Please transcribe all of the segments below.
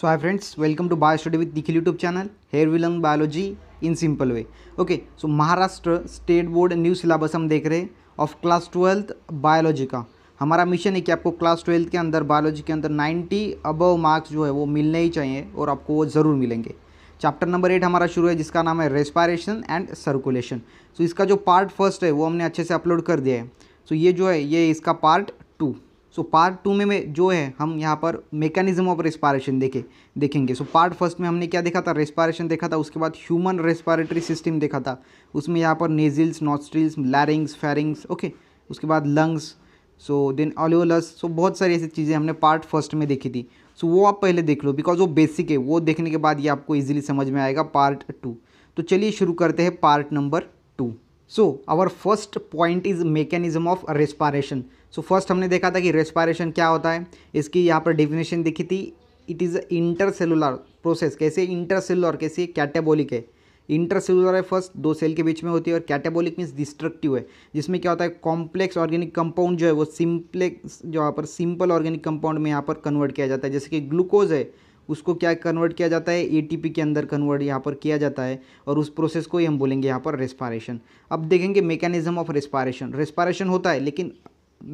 So hi friends welcome to BioStudy study with Nikhil YouTube channel here we learn biology in simple way okay so Maharashtra state board new syllabus हम देख रहे हैं of class twelfth biology का हमारा mission है कि आपको क्लास ट्वेल्थ के अंदर बायोलॉजी के अंदर 90 अबव मार्क्स जो है वो मिलने ही चाहिए और आपको वो ज़रूर मिलेंगे चैप्टर नंबर एट हमारा शुरू है जिसका नाम है रेस्पायरेशन एंड सर्कुलेशन सो इसका जो पार्ट फर्स्ट है वो हमने अच्छे से अपलोड कर दिया है सो so, ये जो है ये इसका part two so part two में, जो है हम यहाँ पर मेकेनिज्म ऑफ रेस्पायरेशन देखे देखेंगे सो पार्ट फर्स्ट में हमने क्या देखा था रेस्पायरेशन देखा था उसके बाद ह्यूमन रेस्पायरेटरी सिस्टम देखा था उसमें यहाँ पर nasals nostrils larynx pharynx okay उसके बाद लंग्स सो देन ऑलोलस सो बहुत सारी ऐसी चीज़ें हमने पार्ट फर्स्ट में देखी थी सो so, वो आप पहले देख लो बिकॉज वो बेसिक है वो देखने के बाद ये आपको ईजिली समझ में आएगा पार्ट टू तो चलिए शुरू करते हैं part number two so our first point is mechanism of respiration so first हमने देखा था कि रेस्पारेशन क्या होता है इसकी यहाँ पर डिफिनेशन दिखी थी इट इज़ इंटरसेलुलर प्रोसेस कैसे इंटरसेलुलर कैसे कैटेबोलिक है इंटरसेलुलर है फर्स्ट दो सेल के बीच में होती है और कैटेबोलिक मीन्स डिस्ट्रक्टिव है जिसमें क्या होता है कॉम्प्लेक्स ऑर्गेनिक कंपाउंड जो है वो सिंप्लेक्स जो यहाँ पर सिंपल ऑर्गेनिक कंपाउंड में यहाँ पर कन्वर्ट किया जाता है जैसे कि ग्लूकोज है उसको क्या कन्वर्ट किया जाता है एटीपी के अंदर कन्वर्ट यहाँ पर किया जाता है और उस प्रोसेस को ही हम बोलेंगे यहाँ पर रेस्पारेशन अब देखेंगे मेकेनिज्म ऑफ रेस्पारेशन रेस्पारेशन होता है लेकिन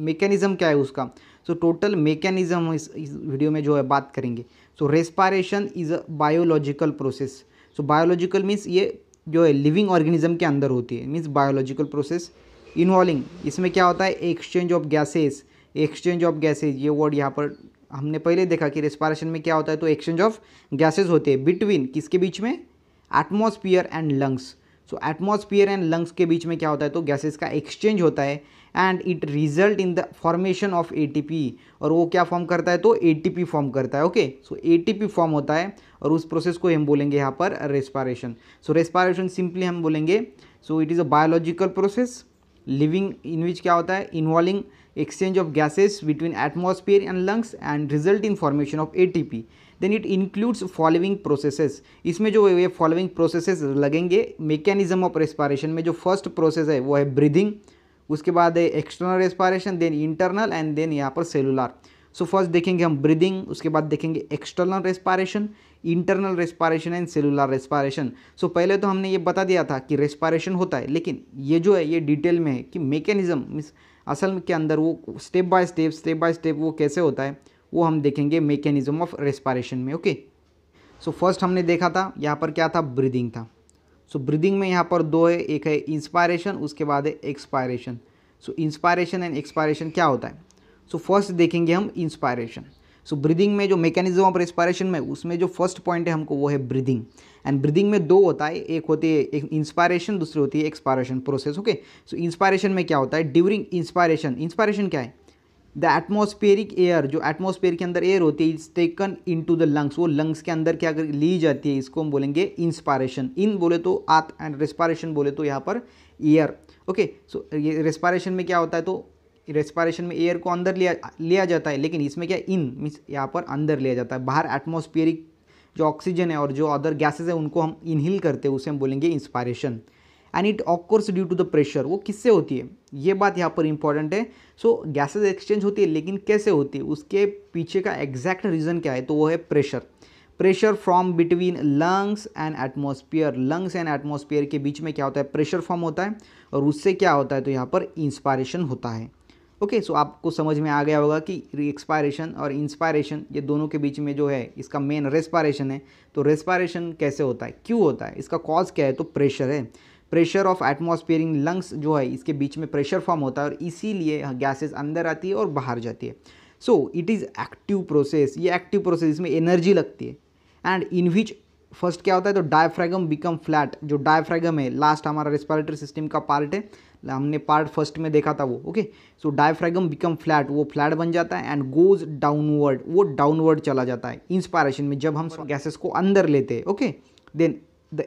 मेकेनिज़्म क्या है उसका सो टोटल मेकेनिज़्म इस वीडियो में जो है बात करेंगे so respiration is a biological process so biological means ये जो है लिविंग ऑर्गेनिज्म के अंदर होती है मीन्स बायोलॉजिकल प्रोसेस इन्वॉल्विंग इसमें क्या होता है exchange of gases exchange of gases ये वर्ड यहाँ पर हमने पहले देखा कि रेस्पारेशन में क्या होता है तो एक्सचेंज ऑफ गैसेज होते हैं बिटवीन किसके बीच में atmosphere and lungs so atmosphere and lungs के बीच में क्या होता है तो गैसेज का एक्सचेंज होता है and it result in the formation of P और वो क्या फॉर्म करता है तो पी फॉर्म करता है ओके सो पी फॉर्म होता है और उस प्रोसेस को हम बोलेंगे यहाँ पर रेस्पारेशन सो रेस्पारेशन सिंपली हम बोलेंगे so it is a biological process living in which क्या होता है involving exchange of gases between atmosphere and lungs and result in formation of ATP. Then it includes following processes. इसमें जो ये फॉलोइंग processes लगेंगे mechanism of respiration में जो first process है वो है ब्रीदिंग उसके बाद है external respiration then internal and then यहाँ पर cellular. सो फर्स्ट देखेंगे हम ब्रीदिंग उसके बाद देखेंगे external respiration internal respiration and cellular respiration so पहले तो हमने ये बता दिया था कि रेस्पायरेशन होता है लेकिन ये जो है ये डिटेल में है कि मेकेनिज्म मीन्स असल के अंदर वो step by step step by step वो कैसे होता है वो हम देखेंगे मेकेनिज़म ऑफ रेस्पायरेशन में ओके सो फर्स्ट हमने देखा था यहाँ पर क्या था ब्रीदिंग था सो so, ब्रीदिंग में यहाँ पर दो है एक है इंस्पायरेशन उसके बाद है expiration so inspiration and expiration क्या होता है सो so, फर्स्ट देखेंगे हम इंस्पायरेशन सो ब्रीदिंग में जो मैकेनिज्म ऑफ रेस्पायरेशन में उसमें जो फर्स्ट पॉइंट है हमको वो है ब्रीदिंग एंड ब्रीदिंग में दो होता है एक होती है एक इंस्पायरेशन दूसरी होती है expiration process okay so inspiration में क्या होता है ड्यूरिंग इंस्पायरेशन इंस्पायरेशन क्या है द एटमोस्फेरिक एयर जो एटमोस्फेयर के अंदर एयर होती है is taken in to the lungs वो लंग्स के अंदर क्या कर ली जाती है इसको हम बोलेंगे इंस्पायरेशन इन बोले तो आत एंड रेस्पायरेशन बोले तो यहाँ पर एयर ओके सो ये रेस्पायरेशन में क्या होता है तो रेस्पायरेशन में एयर को अंदर लिया लिया जाता है लेकिन इसमें क्या इन मीन्स यहाँ पर अंदर लिया जाता है बाहर एटमोस्फियरिक जो ऑक्सीजन है और जो अदर गैसेज है उनको हम इनहिल करते हैं उसे हम बोलेंगे inspiration and it occurs due to the pressure वो किससे होती है ये बात यहाँ पर इंपॉर्टेंट है सो गैसेज एक्सचेंज होती है लेकिन कैसे होती है उसके पीछे का एग्जैक्ट रीज़न क्या है तो वो है pressure pressure from between lungs and atmosphere lungs and atmosphere के बीच में क्या होता है प्रेशर फॉर्म होता है और उससे क्या होता है तो यहाँ पर इंस्पायरेशन होता है ओके सो आपको समझ में आ गया होगा कि एक्सपायरेशन और इंस्पायरेशन ये दोनों के बीच में जो है इसका मेन रेस्पायरेशन है तो रेस्पायरेशन कैसे होता है क्यों होता है इसका कॉज क्या है तो प्रेशर है प्रेशर ऑफ एटमोसफियरिंग लंग्स जो है इसके बीच में प्रेशर फॉर्म होता है और इसीलिए गैसेस अंदर आती है और बाहर जाती है so it is active process ये एक्टिव प्रोसेस इसमें एनर्जी लगती है एंड इन विच फर्स्ट क्या होता है तो डायफ्रेगम बिकम फ्लैट जो डायफ्रैगम है लास्ट हमारा रेस्पायरेटरी सिस्टम का पार्ट है हमने पार्ट फर्स्ट में देखा था वो okay so diaphragm become flat वो फ्लैट बन जाता है एंड गोज डाउनवर्ड वो डाउनवर्ड चला जाता है इंस्पायरेशन में जब हम गैसेस को अंदर लेते हैं okay then the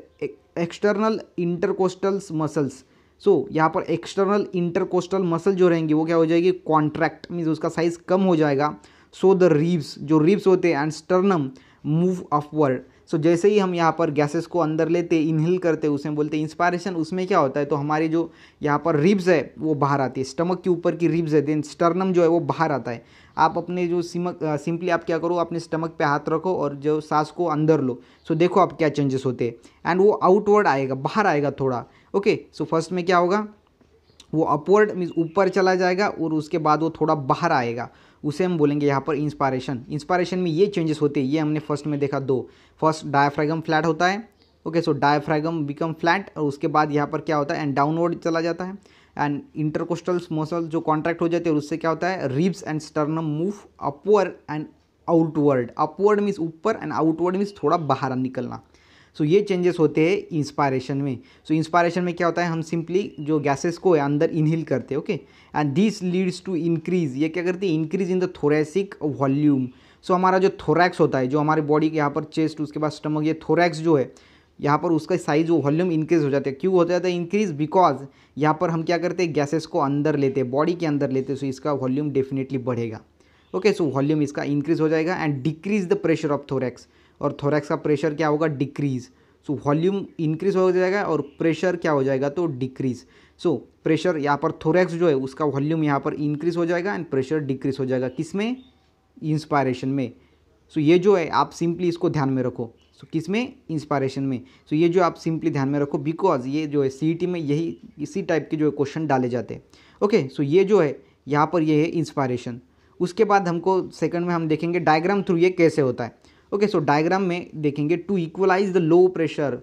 external intercostal muscles so यहाँ पर एक्सटर्नल इंटरकोस्टल मसल जो रहेंगे वो क्या हो जाएगी कॉन्ट्रैक्ट मीन्स उसका साइज कम हो जाएगा सो द रिब्स जो रिब्स होते हैं and sternum move upward so so, जैसे ही हम यहाँ पर गैसेस को अंदर लेते इनहेल करते उसे बोलते इंस्पायरेशन उसमें क्या होता है तो हमारी जो यहाँ पर रिब्स है वो बाहर आती है स्टमक के ऊपर की रिब्स है देन स्टर्नम जो है वो बाहर आता है आप अपने जो सिमक सिंपली आप क्या करो अपने स्टमक पे हाथ रखो और जो सांस को अंदर लो सो so, देखो आप क्या चेंजेस होते हैं एंड वो आउटवर्ड आएगा बाहर आएगा थोड़ा ओके सो फर्स्ट में क्या होगा वो अपवर्ड मीन्स ऊपर चला जाएगा और उसके बाद वो थोड़ा बाहर आएगा उसे हम बोलेंगे यहाँ पर इंस्पायरेशन इंस्पायरेशन में ये चेंजेस होते हैं ये हमने फर्स्ट में देखा दो फर्स्ट डायफ्रैगम फ्लैट होता है okay so diaphragm become flat और उसके बाद यहाँ पर क्या होता है एंड डाउनवर्ड चला जाता है एंड इंटरकोस्टल मसल जो कॉन्ट्रैक्ट हो जाते हैं उससे क्या होता है ribs and sternum move upward and outward upward means ऊपर एंड आउटवर्ड मीन्स थोड़ा बाहर निकलना सो ये चेंजेस होते हैं इंस्पायरेशन में सो so, इंस्पायरेशन में क्या होता है हम सिंपली जो गैसेस को अंदर इनहेल करते हैं okay and this leads to increase ये क्या करती है increase in the thoracic volume so हमारा जो थोरैक्स होता है जो हमारे बॉडी के यहाँ पर चेस्ट उसके बाद स्टमक ये थोरैक्स जो है यहाँ पर उसका साइज वॉल्यूम इंक्रीज हो जाता है क्यों हो जाता है इंक्रीज बिकॉज यहाँ पर हम क्या करते हैं गैसेस को अंदर लेते हैं बॉडी के अंदर लेते हैं सो इसका वॉल्यूम डेफिनेटली बढ़ेगा ओके सो वॉल्यूम इसका इंक्रीज हो जाएगा and decrease the pressure of thorax और थोरैक्स का प्रेशर क्या होगा डिक्रीज़ सो वॉल्यूम इंक्रीज हो जाएगा और प्रेशर क्या हो जाएगा तो डिक्रीज सो प्रेशर यहाँ पर थोरैक्स जो है उसका वॉल्यूम यहाँ पर इंक्रीज हो जाएगा एंड प्रेशर डिक्रीज हो जाएगा किस में इंस्पायरेशन में सो so, ये जो है आप सिंपली इसको ध्यान में रखो सो so, किस में इंस्पायरेशन में सो so, ये जो आप सिंपली ध्यान में रखो बिकॉज ये जो है सी e में यही इसी टाइप के जो है क्वेश्चन डाले जाते हैं ओके सो ये जो है यहाँ पर ये है इंस्पायरेशन उसके बाद हमको सेकंड में हम देखेंगे डायग्राम थ्रू ये कैसे होता है ओके सो डायग्राम में देखेंगे to equalize the low pressure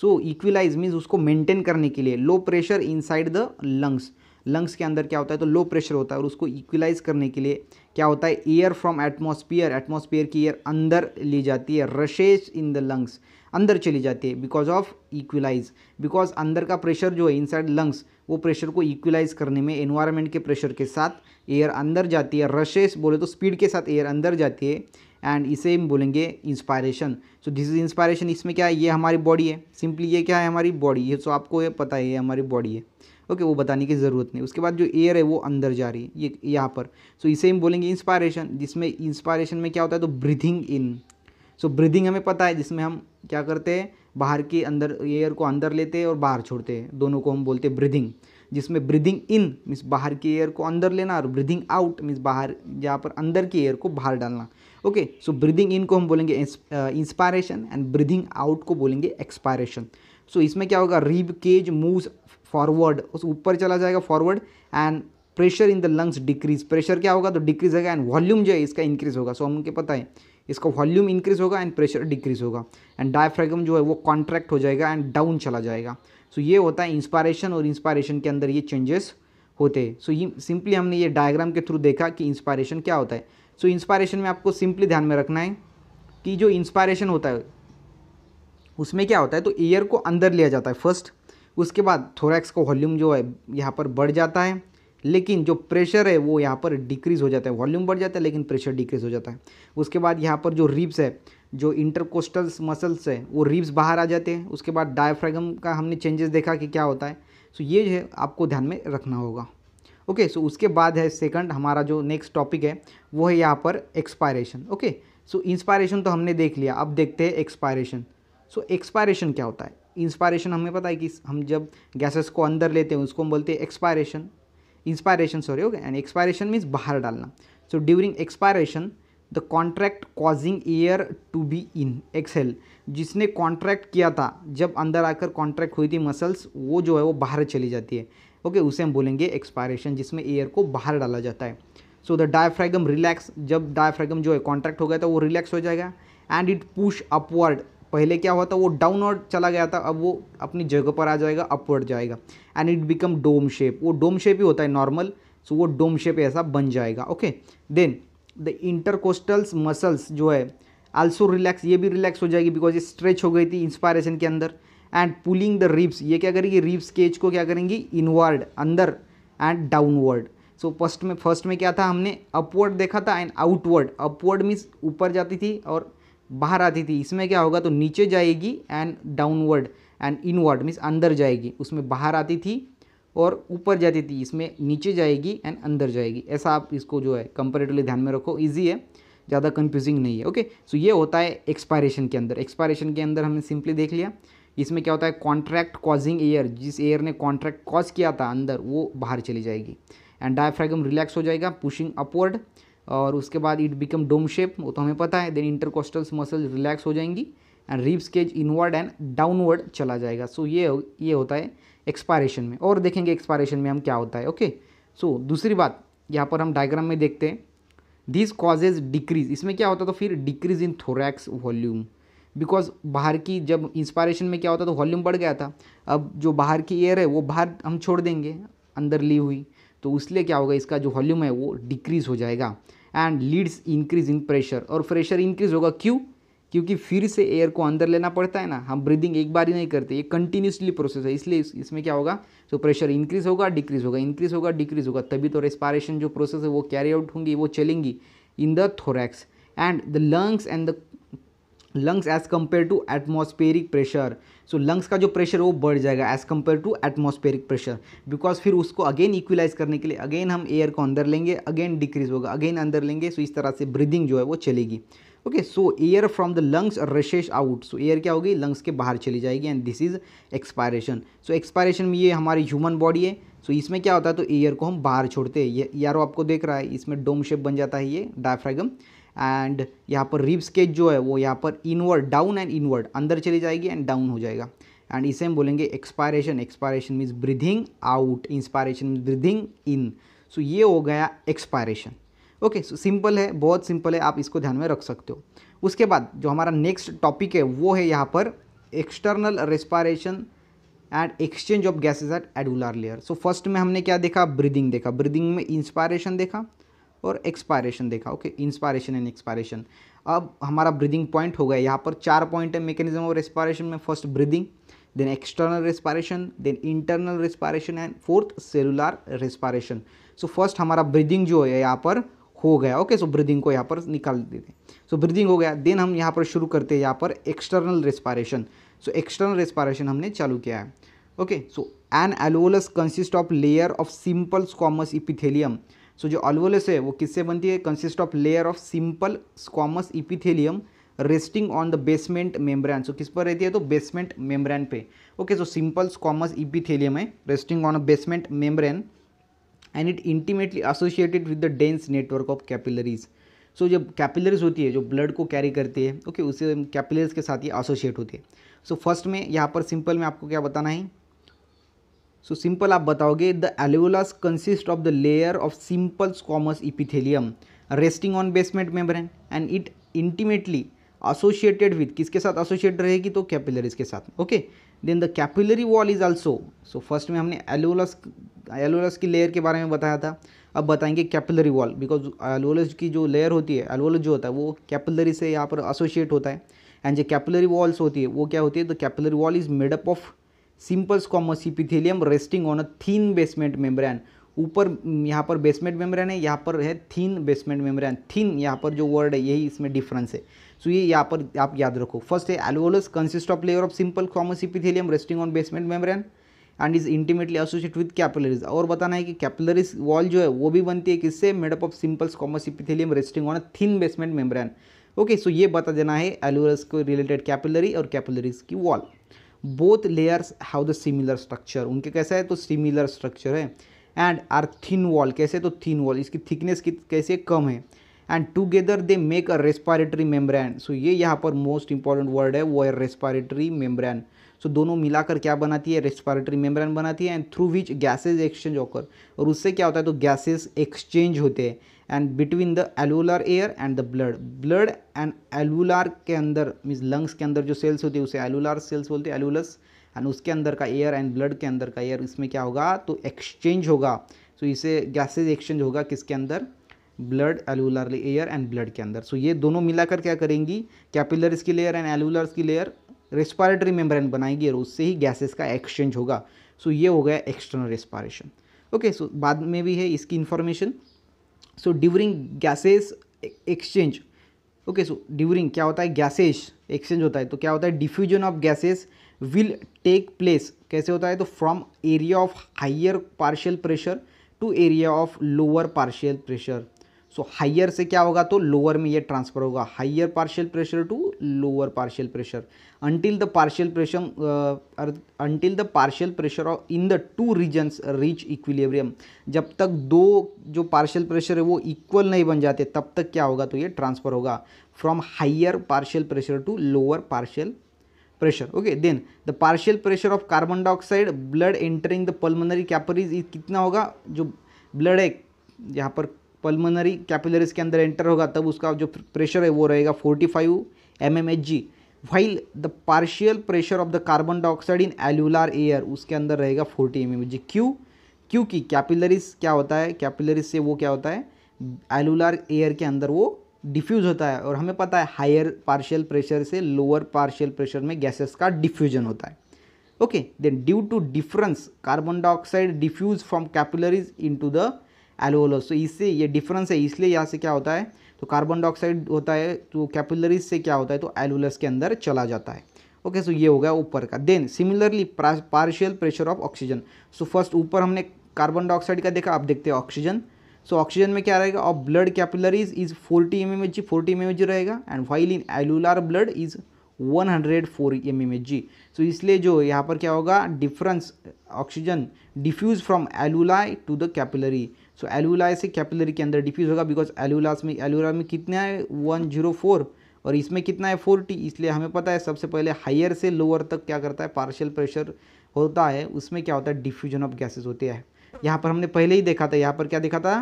so equalize means उसको मेंटेन करने के लिए low pressure inside the lungs lungs के अंदर क्या होता है तो लो प्रेशर होता है और उसको इक्वलाइज करने के लिए क्या होता है एयर फ्रॉम एटमोसफियर एटमोसफियर की एयर अंदर ली जाती है रशेज इन द लंग्स अंदर चली जाती है बिकॉज ऑफ इक्वलाइज बिकॉज अंदर का प्रेशर जो है इनसाइड लंग्स वो प्रेशर को इक्वलाइज करने में एनवायरमेंट के प्रेशर के साथ एयर अंदर जाती है रशेस बोले तो स्पीड के साथ एयर अंदर जाती है एंड इसे हम बोलेंगे inspiration so this is inspiration इसमें क्या है ये हमारी बॉडी है सिंपली ये क्या है हमारी बॉडी है सो आपको ये पता है ये हमारी बॉडी है ओके okay, वो बताने की ज़रूरत नहीं उसके बाद जो एयर है वो अंदर जा रही है ये यहाँ पर सो so, इसे हम बोलेंगे इंस्पायरेशन जिसमें इंस्पायरेशन में क्या होता है तो ब्रीथिंग इन सो ब्रीदिंग हमें पता है जिसमें हम क्या करते हैं बाहर के अंदर एयर को अंदर लेते हैं और बाहर छोड़ते हैं दोनों को हम बोलते हैं ब्रीथिंग जिसमें ब्रीदिंग इन मीन्स बाहर की एयर को अंदर लेना और ब्रीदिंग आउट मीन्स बाहर यहाँ पर अंदर की एयर को बाहर डालना ओके सो ब्रीदिंग इन को हम बोलेंगे इंस्पायरेशन एंड ब्रीदिंग आउट को बोलेंगे एक्सपायरेशन सो so, इसमें क्या होगा रिब केज मूव्स फॉरवर्ड उस ऊपर चला जाएगा forward and pressure in the lungs decrease pressure क्या होगा तो डिक्रीज होगा एंड वॉल्यूम जो है इसका इंक्रीज होगा सो so, हमको पता है इसका वॉल्यूम इंक्रीज होगा एंड प्रेशर डिक्रीज होगा एंड डायफ्रेगम जो है वो कॉन्ट्रैक्ट हो जाएगा एंड डाउन चला जाएगा सो so, ये होता है इंस्पायरेशन और इंस्पायरेशन के अंदर ये चेंजेस होते हैं सो so, ये सिंपली हमने ये डायग्राम के थ्रू देखा कि इंस्पायरेशन क्या होता है सो इंस्पायरेशन में आपको सिंपली ध्यान में रखना है कि जो इंस्पायरेशन होता है उसमें क्या होता है तो एयर को अंदर लिया जाता है फर्स्ट उसके बाद थोरैक्स का वॉल्यूम जो है यहाँ पर बढ़ जाता है लेकिन जो प्रेशर है वो यहाँ पर डिक्रीज़ हो जाता है वॉल्यूम बढ़ जाता है लेकिन प्रेशर डिक्रीज़ हो जाता है उसके बाद यहाँ पर जो रिब्स है जो इंटरकोस्टल मसल्स है वो रिब्स बाहर आ जाते हैं उसके बाद डायफ्रेगम का हमने चेंजेस देखा कि क्या होता है सो ये है आपको ध्यान में रखना होगा ओके सो उसके बाद है सेकंड हमारा जो नेक्स्ट टॉपिक है वो है यहाँ पर एक्सपायरेशन ओके सो इंस्पायरेशन तो हमने देख लिया अब देखते हैं एक्सपायरेशन सो एक्सपायरेशन क्या होता है इंस्पायरेशन हमें पता है कि हम जब गैसेस को अंदर लेते हैं उसको हम बोलते हैं expiration inspiration sorry okay and expiration means बाहर डालना so during expiration the contract causing air to be in exhale जिसने कॉन्ट्रैक्ट किया था जब अंदर आकर कॉन्ट्रैक्ट हुई थी मसल्स वो जो है वो बाहर चली जाती है ओके उसे हम बोलेंगे एक्सपायरेशन जिसमें एयर को बाहर डाला जाता है सो द डायफ्रैगम रिलैक्स जब डायफ्रैगम जो है कॉन्ट्रैक्ट हो गया था वो रिलैक्स हो जाएगा एंड इट पुश अपवर्ड पहले क्या हुआ था वो डाउनवर्ड चला गया था अब वो अपनी जगह पर आ जाएगा अपवर्ड जाएगा and it become dome shape वो डोम शेप ही होता है नॉर्मल सो so वो डोम शेप ऐसा बन जाएगा okay then the intercostals muscles जो है आल्सो रिलैक्स ये भी रिलैक्स हो जाएगी बिकॉज ये स्ट्रेच हो गई थी इंस्पायरेशन के अंदर एंड पुलिंग द रिब्स ये क्या करेगी रिब्स केज को क्या करेंगी इनवर्ड अंदर एंड डाउनवर्ड सो फर्स्ट में फर्स्ट में क्या था हमने अपवर्ड देखा था एंड आउटवर्ड अपवर्ड मीन्स ऊपर जाती थी और बाहर आती थी इसमें क्या होगा तो नीचे जाएगी and downward and inward means अंदर जाएगी उसमें बाहर आती थी और ऊपर जाती थी इसमें नीचे जाएगी एंड अंदर जाएगी ऐसा आप इसको जो है कंपेरेटिवली ध्यान में रखो ईजी है ज़्यादा कंफ्यूजिंग नहीं है ओके सो so, ये होता है एक्सपायरेशन के अंदर एक्सपायरेशन के अंदर हमने सिंपली देख लिया इसमें क्या होता है कॉन्ट्रैक्ट कॉजिंग एयर जिस एयर ने कॉन्ट्रैक्ट कॉज किया था अंदर वो बाहर चली जाएगी एंड डायफ्रैगम रिलैक्स हो जाएगा पुशिंग अपवर्ड और उसके बाद इट बिकम डोम शेप वो तो हमें पता है देन इंटरकोस्टल्स मसल रिलैक्स हो जाएंगी and ribs cage inward and downward चला जाएगा सो so, ये ये होता है एक्सपायरेशन में और देखेंगे एक्सपायरेशन में हम क्या होता है ओके okay? सो so, दूसरी बात यहाँ पर हम डायग्राम में देखते हैं दिस कॉजेज डिक्रीज इसमें क्या होता है तो फिर decrease in thorax volume because बाहर की जब इंस्पायरेशन में क्या होता तो वॉल्यूम बढ़ गया था अब जो बाहर की एयर है वो बाहर हम छोड़ देंगे अंदर ली हुई तो इसलिए क्या होगा इसका जो वॉल्यूम है वो डिक्रीज़ हो जाएगा and leads increase in pressure और प्रेशर इंक्रीज होगा क्यों क्योंकि फिर से एयर को अंदर लेना पड़ता है ना हम ब्रीदिंग एक बार ही नहीं करते ये कंटिन्यूसली प्रोसेस है इसलिए इसमें क्या होगा तो प्रेशर इंक्रीज होगा डिक्रीज होगा इंक्रीज होगा डिक्रीज होगा तभी तो रेस्पायरेशन जो प्रोसेस है वो कैरी आउट होंगी वो चलेंगी in the thorax and the lungs and the lungs as compare to atmospheric pressure so lungs का जो प्रेशर वो बढ़ जाएगा as compare to atmospheric pressure because फिर उसको अगेन इक्वलाइज करने के लिए अगेन हम एयर को अंदर लेंगे अगेन डिक्रीज होगा अगेन अंदर लेंगे सो so इस तरह से ब्रीदिंग जो है वो चलेगी okay so air from the lungs rushes out so air क्या होगी लंग्स के बाहर चली जाएगी and this is expiration so expiration में ये हमारी ह्यूमन बॉडी है सो so, इसमें क्या होता है तो एयर को हम बाहर छोड़ते हैं यारो आपको देख रहा है इसमें डोम शेप बन जाता है ये डायफ्रैगम एंड यहाँ पर रिब्स केज जो है वो यहाँ पर इनवर्ड डाउन एंड इनवर्ड अंदर चली जाएगी एंड डाउन हो जाएगा एंड इसे हम बोलेंगे expiration expiration means breathing out inspiration breathing in so ये हो गया एक्सपायरेशन ओके सो सिंपल है बहुत सिंपल है आप इसको ध्यान में रख सकते हो उसके बाद जो हमारा नेक्स्ट टॉपिक है वो है यहाँ पर external respiration and exchange of gases at alveolar layer so first में हमने क्या देखा ब्रीदिंग देखा ब्रीदिंग में इंस्पायरेशन देखा और एक्सपायरेशन देखा ओके इंस्पायरेशन एंड एक्सपायरेशन अब हमारा ब्रीदिंग पॉइंट हो गया यहाँ पर चार पॉइंट है मेकेनिज्म ऑफ रेस्पायरेशन में first breathing then external respiration then internal respiration and fourth cellular respiration so first हमारा ब्रीदिंग जो है यहाँ पर हो गया ओके सो ब्रीदिंग को यहाँ पर निकाल देते हैं सो ब्रीदिंग हो गया देन हम यहाँ पर शुरू करते हैं यहाँ पर external respiration so external respiration हमने चालू किया है okay so an alveolus consist of layer of simple squamous epithelium so जो अल्वोलस है वो किससे बनती है consist of layer of simple squamous epithelium resting on the basement membrane so किस पर रहती है तो बेसमेंट मेम्ब्रेन पे okay so simple squamous epithelium है resting on a basement membrane and it intimately associated with the dense network of capillaries so जब capillaries होती है जो ब्लड को कैरी करती है ओके okay, उसे कैपिलरीज के साथ ही एसोसिएट होती है सो so, फर्स्ट में यहाँ पर सिंपल में आपको क्या बताना है सो so, सिंपल आप बताओगे the alveolus consist of the layer of simple squamous epithelium resting on basement membrane and it intimately associated with किसके साथ एसोशिएट रहेगी तो कैपिलरीज के साथ okay then the capillary wall is also so first में हमने एलोलस एलोलस की लेयर के बारे में बताया था अब बताएंगे कैपिलरी वॉल बिकॉज एलोलस की जो लेयर होती है एलोलस जो होता है वो कैपिलरी से यहाँ पर एसोशिएट होता है एंड जो कैपिलरी वॉल्स होती है वो क्या होती है the capillary wall is made up of simple squamous epithelium resting on a thin basement membrane ऊपर यहाँ पर बेसमेंट मेम्ब्रेन है यहाँ पर है थीन बेसमेंट मेम्ब्रेन थीन यहाँ पर जो वर्ड है यही इसमें डिफरेंस है सो ये यहाँ पर आप याद रखो फर्स्ट है alveolus consist of layer of simple squamous epithelium resting on basement membrane and is intimately associate with capillaries और बताना है कि कैपिलरीज वॉल जो है वो भी बनती है किससे made up of simple squamous epithelium resting on a thin basement membrane okay so ये बता देना है एलवोलस को रिलेटेड कैपिलरी और कैपिलरीज की wall both layers have the similar structure उनके कैसा है तो सिमिलर स्ट्रक्चर है एंड आर थिन वॉल कैसे तो थिन वॉल इसकी थिकनेस की कैसे कम है and together they make a respiratory membrane so ये यहाँ पर मोस्ट इंपॉर्टेंट वर्ड है वो है रेस्पायरेटरी मेम्ब्रैन सो दोनों मिलाकर क्या बनाती है रेस्पायरेटरी मेम्ब्रैन बनाती है and through which gases exchange होकर और उससे क्या होता है तो गैसेज एक्सचेंज होते हैं and between the alveolar air and the blood blood and alveolar के अंदर मीन्स लंग्स के अंदर जो सेल्स होती है उसे एलुलर सेल्स बोलते हैं एलुलस एंड उसके अंदर का एयर एंड ब्लड के अंदर का एयर इसमें क्या होगा तो एक्सचेंज होगा सो so, इसे गैसेज एक्सचेंज होगा किसके अंदर blood alveolar air and blood के अंदर सो so, ये दोनों मिलाकर क्या करेंगी कैपिलर्स की लेयर एंड एलुलर्स की लेयर रेस्पायरेटरी मेम्ब्रेन बनाएगी और उससे ही गैसेस का एक्सचेंज होगा सो so, ये हो गया एक्सटर्नल रेस्पायरेशन ओके सो बाद में भी है इसकी information so during gases exchange okay so during क्या होता है गैसेस एक्सचेंज होता है तो क्या होता है diffusion of gases will take place कैसे होता है तो from area of higher partial pressure to area of lower partial pressure so higher से क्या होगा तो लोअर में ये ट्रांसफर होगा higher partial pressure to lower partial pressure until the partial pressure until the partial pressure of in the two regions reach equilibrium जब तक दो जो पार्शियल प्रेशर है वो इक्वल नहीं बन जाते तब तक क्या होगा तो ये ट्रांसफर होगा from higher partial pressure to lower partial pressure okay then the partial pressure of carbon dioxide blood entering the pulmonary capillaries कितना होगा जो ब्लड है यहाँ पर पल्मोनरी कैपिलरीज के अंदर एंटर होगा तब उसका जो प्रेशर है वो रहेगा forty five M M H G while the partial pressure of the carbon dioxide in alveolar air उसके अंदर रहेगा forty M M H G क्यों क्योंकि कैपिलरीज क्या होता है कैपिलरीज से वो क्या होता है एल्यूलर एयर के अंदर वो डिफ्यूज़ होता है और हमें पता है हायर पार्शियल प्रेशर से लोअर पार्शियल प्रेशर में गैसेस का डिफ्यूजन होता है okay then due to difference carbon dioxide diffuse from capillaries into the alveolus तो इससे ये डिफरेंस है इसलिए यहाँ से क्या होता है तो कार्बन डाइऑक्साइड होता है तो कैपुलरीज से क्या होता है तो एलोलस के अंदर चला जाता है ओके सो ये हो गया ऊपर का then similarly partial pressure of oxygen so first ऊपर हमने कार्बन डाइऑक्साइड का देखा आप देखते हैं ऑक्सीजन सो ऑक्सीजन में क्या रहेगा और blood capillaries is forty M M H G forty M M H G रहेगा and while in alveolar blood is one hundred four M M H G so इसलिए जो यहाँ पर क्या होगा difference oxygen diffuse from alveoli to the capillary so एलुला से capillary के अंदर डिफ्यूज़ होगा बिकॉज एलुलास में एलुला में कितना है वन जीरो फोर और इसमें कितना है फोर्टी इसलिए हमें पता है सबसे पहले हायर से लोअर तक क्या करता है पार्शियल प्रेशर होता है उसमें क्या होता है डिफ्यूजन ऑफ गैसेज होते हैं यहाँ पर हमने पहले ही देखा था यहाँ पर क्या देखा था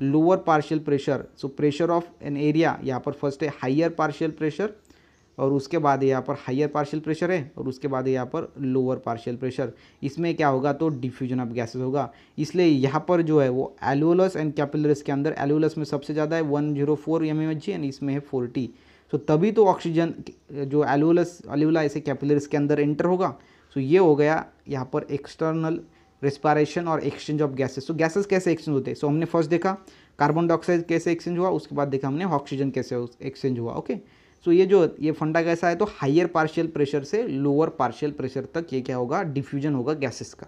lower partial pressure so pressure of an area यहाँ पर फर्स्ट है हायर पार्शियल प्रेशर और उसके बाद यहाँ पर हाइयर पार्शियल प्रेशर है और उसके बाद यहाँ पर लोअर पार्शियल प्रेशर इसमें क्या होगा तो डिफ्यूजन ऑफ गैसेज होगा इसलिए यहाँ पर जो है वो एलुअलस एंड कैपिलरस के अंदर एलुअलस में सबसे ज़्यादा है one zero four M M H G and इसमें है फोर्टी सो so, तभी तो ऑक्सीजन जो एलुअलस एलुला ऐसे कैपिलरस के अंदर एंटर होगा सो तो so, ये हो गया यहाँ पर एक्सटर्नल रेस्पायरेशन और exchange of gases so gases कैसे एक्सचेंज होते हैं so, सो हमने फर्स्ट देखा कार्बन डाइऑक्साइड कैसे एक्सचेंज हुआ उसके बाद देखा हमने ऑक्सीजन कैसे एक्सचेंज हुआ ओके okay? सो ये जो ये फंडा कैसा है तो हाइयर पार्शियल प्रेशर से लोअर पार्शियल प्रेशर तक ये क्या होगा डिफ्यूजन होगा गैसेस का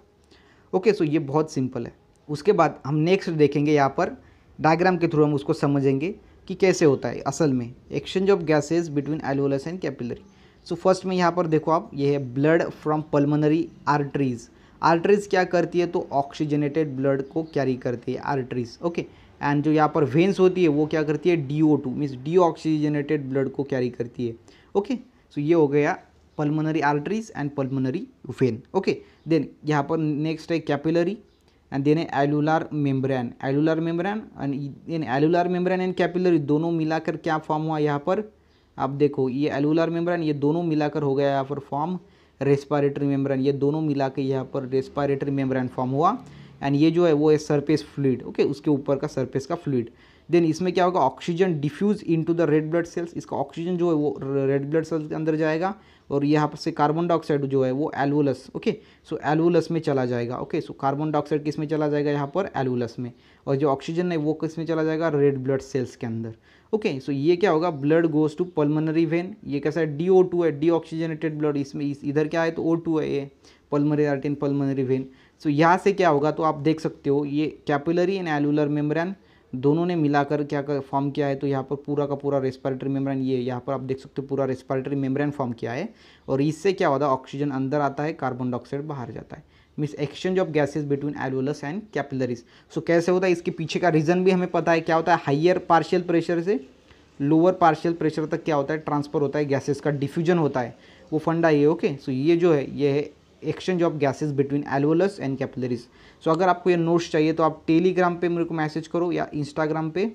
ओके okay, सो so ये बहुत सिंपल है उसके बाद हम नेक्स्ट देखेंगे यहाँ पर डायग्राम के थ्रू हम उसको समझेंगे कि कैसे होता है असल में exchange of gases between alveolus and capillary so first में यहाँ पर देखो आप ये है blood from pulmonary arteries arteries क्या करती है तो ऑक्सीजनेटेड ब्लड को कैरी करती है आर्टरीज ओके एंड जो यहाँ पर वेंस होती है वो क्या करती है D O two means deoxygenated blood को कैरी करती है ओके सो ये हो गया pulmonary arteries and pulmonary vein okay then यहाँ पर नेक्स्ट है कैपिलरी एंड देन है alveolar membrane alveolar membrane and then alveolar membrane and capillary दोनों मिलाकर क्या फॉर्म हुआ यहाँ पर आप देखो ये एलुलर मेम्ब्रेन ये दोनों मिलाकर हो गया यहाँ पर फॉर्म रेस्पायरेटरी मेम्ब्रेन ये दोनों मिला के यहाँ पर रेस्पायरेटरी मेम्ब्रेन फॉर्म हुआ एंड ये जो है वो है सरफेस फ्लूड ओके उसके ऊपर का सरफेस का फ्लूड देन इसमें क्या होगा oxygen diffuse into the red blood cells इसका ऑक्सीजन जो है वो रेड ब्लड सेल्स के अंदर जाएगा और यहाँ पर से कार्बन डाइऑक्साइड जो है वो एलवोलस ओके सो एलवोलस में चला जाएगा ओके सो कार्बन डाइऑक्साइड किस में चला जाएगा यहाँ पर एलवोलस में और जो ऑक्सीजन है वो किस में चला जाएगा रेड ब्लड सेल्स के अंदर ओके सो ये क्या होगा blood goes to pulmonary vein ये कैसा है डी ओ टू है डी ऑक्सीजनेटेड ब्लड इसमें इस इधर क्या है तो ओ टू है ये pulmonary artery pulmonary vein so so, यहाँ से क्या होगा तो आप देख सकते हो ये कैपिलरी एंड एलुलर मेम्ब्रेन दोनों ने मिलाकर क्या कर फॉर्म किया है तो यहाँ पर पूरा का पूरा रेस्पिरेटरी मेम्ब्रेन ये यहाँ पर आप देख सकते हो पूरा रेस्पिरेटरी मेम्ब्रेन फॉर्म किया है और इससे क्या होता है ऑक्सीजन अंदर आता है कार्बन डाइऑक्साइड बाहर जाता है means exchange of gases between alveolus and capillaries so कैसे होता है इसके पीछे का रीज़न भी हमें पता है क्या होता है हाइयर पार्शियल प्रेशर से लोअर पार्शियल प्रेशर तक क्या होता है ट्रांसफर होता है गैसेज का डिफ्यूजन होता है वो फंडा ये ओके सो ये जो है ये है exchange of gases between alveolus and capillaries so अगर आपको ये नोट्स चाहिए तो आप टेलीग्राम पे मेरे को मैसेज करो या इंस्टाग्राम पे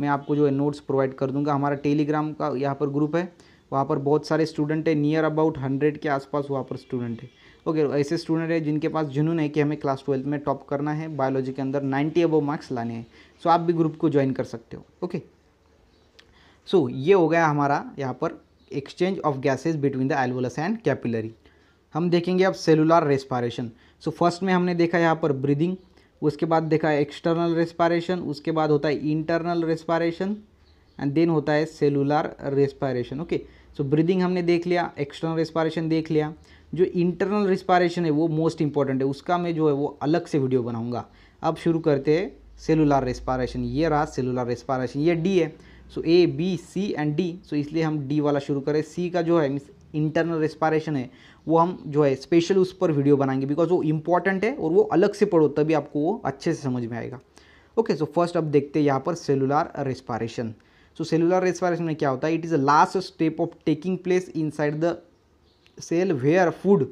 मैं आपको जो है नोट्स प्रोवाइड कर दूंगा हमारा टेलीग्राम का यहाँ पर ग्रुप है वहाँ पर बहुत सारे स्टूडेंट है नियर अबाउट हंड्रेड के आसपास वहाँ पर स्टूडेंट है ओके okay, ऐसे स्टूडेंट है जिनके पास जुनून है कि हमें क्लास ट्वेल्थ में टॉप करना है बायोलॉजी के अंदर नाइन्टी अबव मार्क्स लाने हैं सो so, आप भी ग्रुप को ज्वाइन कर सकते हो ओके okay. सो so, ये हो गया हमारा यहाँ पर exchange of gases between the alveolus and capillary हम देखेंगे अब सेलुलर रेस्पायरेशन सो फर्स्ट में हमने देखा यहाँ पर ब्रीदिंग उसके बाद देखा है एक्सटर्नल रेस्पायरेशन उसके बाद होता है इंटरनल रेस्पायरेशन एंड देन होता है cellular respiration okay so breathing हमने देख लिया एक्सटर्नल रेस्पायरेशन देख लिया जो इंटरनल रेस्पायरेशन है वो मोस्ट इंपॉर्टेंट है उसका मैं जो है वो अलग से वीडियो बनाऊंगा अब शुरू करते हैं सेलुलर रेस्पायरेशन ये रहा सेलुलर रेस्पायरेशन ये डी है so A B C and D so इसलिए हम डी वाला शुरू करें सी का जो है मीन्स इंटरनल रेस्पायरेशन है वो हम जो है स्पेशल उस पर वीडियो बनाएंगे बिकॉज वो इंपॉर्टेंट है और वो अलग से पढ़ो तभी आपको वो अच्छे से समझ में आएगा ओके सो फर्स्ट अब देखते हैं यहाँ पर सेलुलर रेस्पारेशन सो सेलुलर रेस्पारेशन में क्या होता है it is a last step of taking place in the cell where food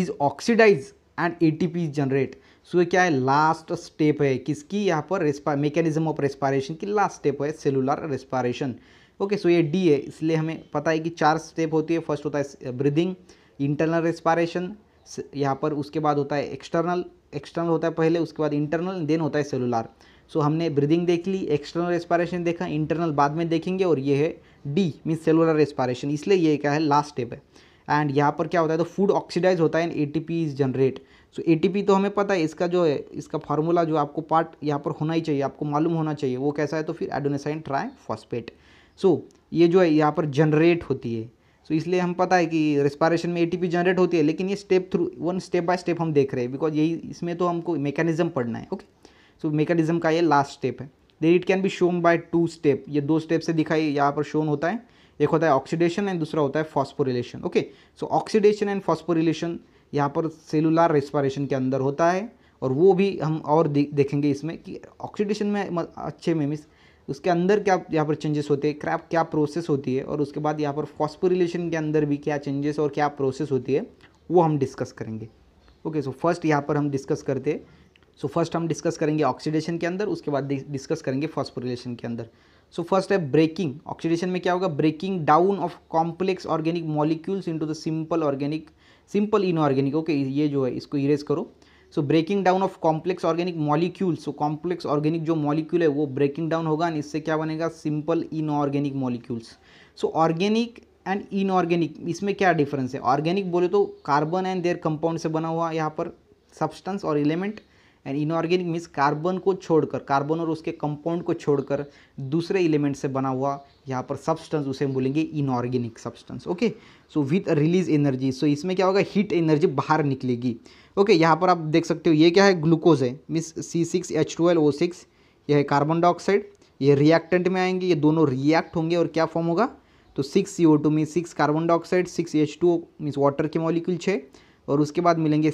is oxidize and A T generate so ये क्या है लास्ट स्टेप है किसकी यहाँ पर रेस्पा मेकेनिज्म ऑफ रेस्पारेशन की लास्ट स्टेप है सेलुलर रेस्पारेशन ओके सो ये डी है इसलिए हमें पता है कि चार स्टेप होती है फर्स्ट होता है ब्रीदिंग इंटरनल रेस्पारेशन यहाँ पर उसके बाद होता है एक्सटर्नल एक्सटर्नल होता है पहले उसके बाद इंटरनल देन होता है सेलुलर सो so, हमने ब्रीदिंग देख ली एक्सटर्नल रेस्पायरेशन देखा इंटरनल बाद में देखेंगे और ये है डी मीन सेलुलर रेस्पायरेशन इसलिए ये क्या है लास्ट स्टेप है एंड यहाँ पर क्या होता है तो फूड ऑक्सीडाइज होता है and A is generate so A तो हमें पता है इसका जो है इसका फार्मूला जो आपको पार्ट यहाँ पर होना ही चाहिए आपको मालूम होना चाहिए वो कैसा है तो फिर adenosine triphosphate so so, ये जो है यहाँ पर जनरेट होती है सो so, इसलिए हम पता है कि रेस्पायरेशन में एटीपी जनरेट होती है लेकिन ये step through one step by step हम देख रहे हैं बिकॉज यही इसमें तो हमको मेकेनिज्म पढ़ना है ओके सो मेकेनिज्म का ये लास्ट स्टेप है then it can be shown by two step ये दो स्टेप से दिखाई यहाँ पर शोन होता है एक होता है ऑक्सीडेशन एंड दूसरा होता है phosphorylation okay so oxidation and phosphorylation यहाँ पर सेलुलर रेस्पायरेशन के अंदर होता है और वो भी हम और देखेंगे इसमें कि ऑक्सीडेशन में अच्छे में मीन्स उसके अंदर क्या यहाँ पर चेंजेस होते हैं क्रैप क्या प्रोसेस होती है और उसके बाद यहाँ पर फॉस्पोरिलेशन के अंदर भी क्या चेंजेस और क्या प्रोसेस होती है वो हम डिस्कस करेंगे ओके सो फर्स्ट यहाँ पर हम डिस्कस करते सो फर्स्ट हम डिस्कस करेंगे ऑक्सीडेशन के अंदर उसके बाद डिस्कस करेंगे फॉस्पोरिलेशन के अंदर सो फर्स्ट है ब्रेकिंग ऑक्सीडेशन में क्या होगा breaking down of complex organic molecules into the simple organic simple inorganic okay ये जो है इसको इरेज करो so breaking down of complex organic molecule so complex organic जो मॉलिक्यूल है वो ब्रेकिंग डाउन होगा एंड इससे क्या बनेगा simple inorganic molecules so organic and inorganic इसमें क्या डिफरेंस है ऑर्गेनिक बोले तो कार्बन एंड देयर कंपाउंड से बना हुआ यहाँ पर सब्सटेंस और element and inorganic means carbon को छोड़कर कार्बन और उसके कंपाउंड को छोड़कर दूसरे एलिमेंट से बना हुआ यहाँ पर सब्सटेंस उसे हम बोलेंगे inorganic substance okay so with release energy so इसमें क्या होगा हीट एनर्जी बाहर निकलेगी ओके यहाँ पर आप देख सकते हो ये क्या है ग्लूकोज है means C six H L O six यह है कार्बन डाइऑक्साइड ये रिएक्टेंट में आएंगे ये दोनों रिएक्ट होंगे और क्या फॉर्म होगा तो six C O two means six carbon dioxide six H two means water के मॉलिक्यूल छः और उसके बाद मिलेंगे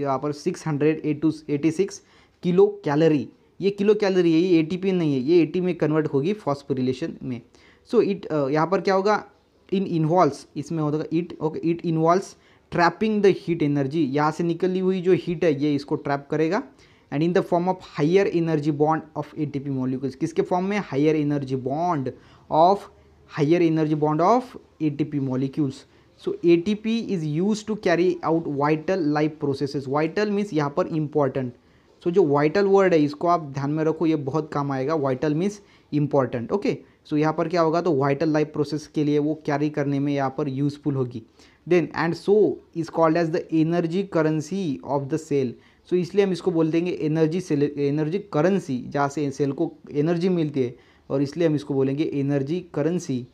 यहाँ पर सिक्स हंड्रेड एटू एटी सिक्स किलो कैलरी ये किलो कैलरी है ये पी नहीं है ये टी में कन्वर्ट होगी फॉस्फोरिलेशन में सो इट uh, यहाँ पर क्या होगा इन इन्वॉल्व्स इसमें होता है it okay it involves trapping the heat energy यहाँ से निकली हुई जो हीट है ये इसको ट्रैप करेगा and in the form of higher energy bond of A T P molecules किसके फॉर्म में higher energy bond of higher energy bond of A T P molecules so A T P is use to carry out vital life processes vital means यहाँ पर important so so, जो vital word है इसको आप ध्यान में रखो ये बहुत काम आएगा vital means important okay so so, यहाँ पर क्या होगा तो वाइटल लाइफ प्रोसेस के लिए वो कैरी करने में यहाँ पर यूजफुल होगी then and so is called as the energy currency of the cell so इसलिए हम इसको बोल देंगे एनर्जी सेल एनर्जी करेंसी जहाँ से सेल को एनर्जी मिलती है और इसलिए हम इसको बोलेंगे energy currency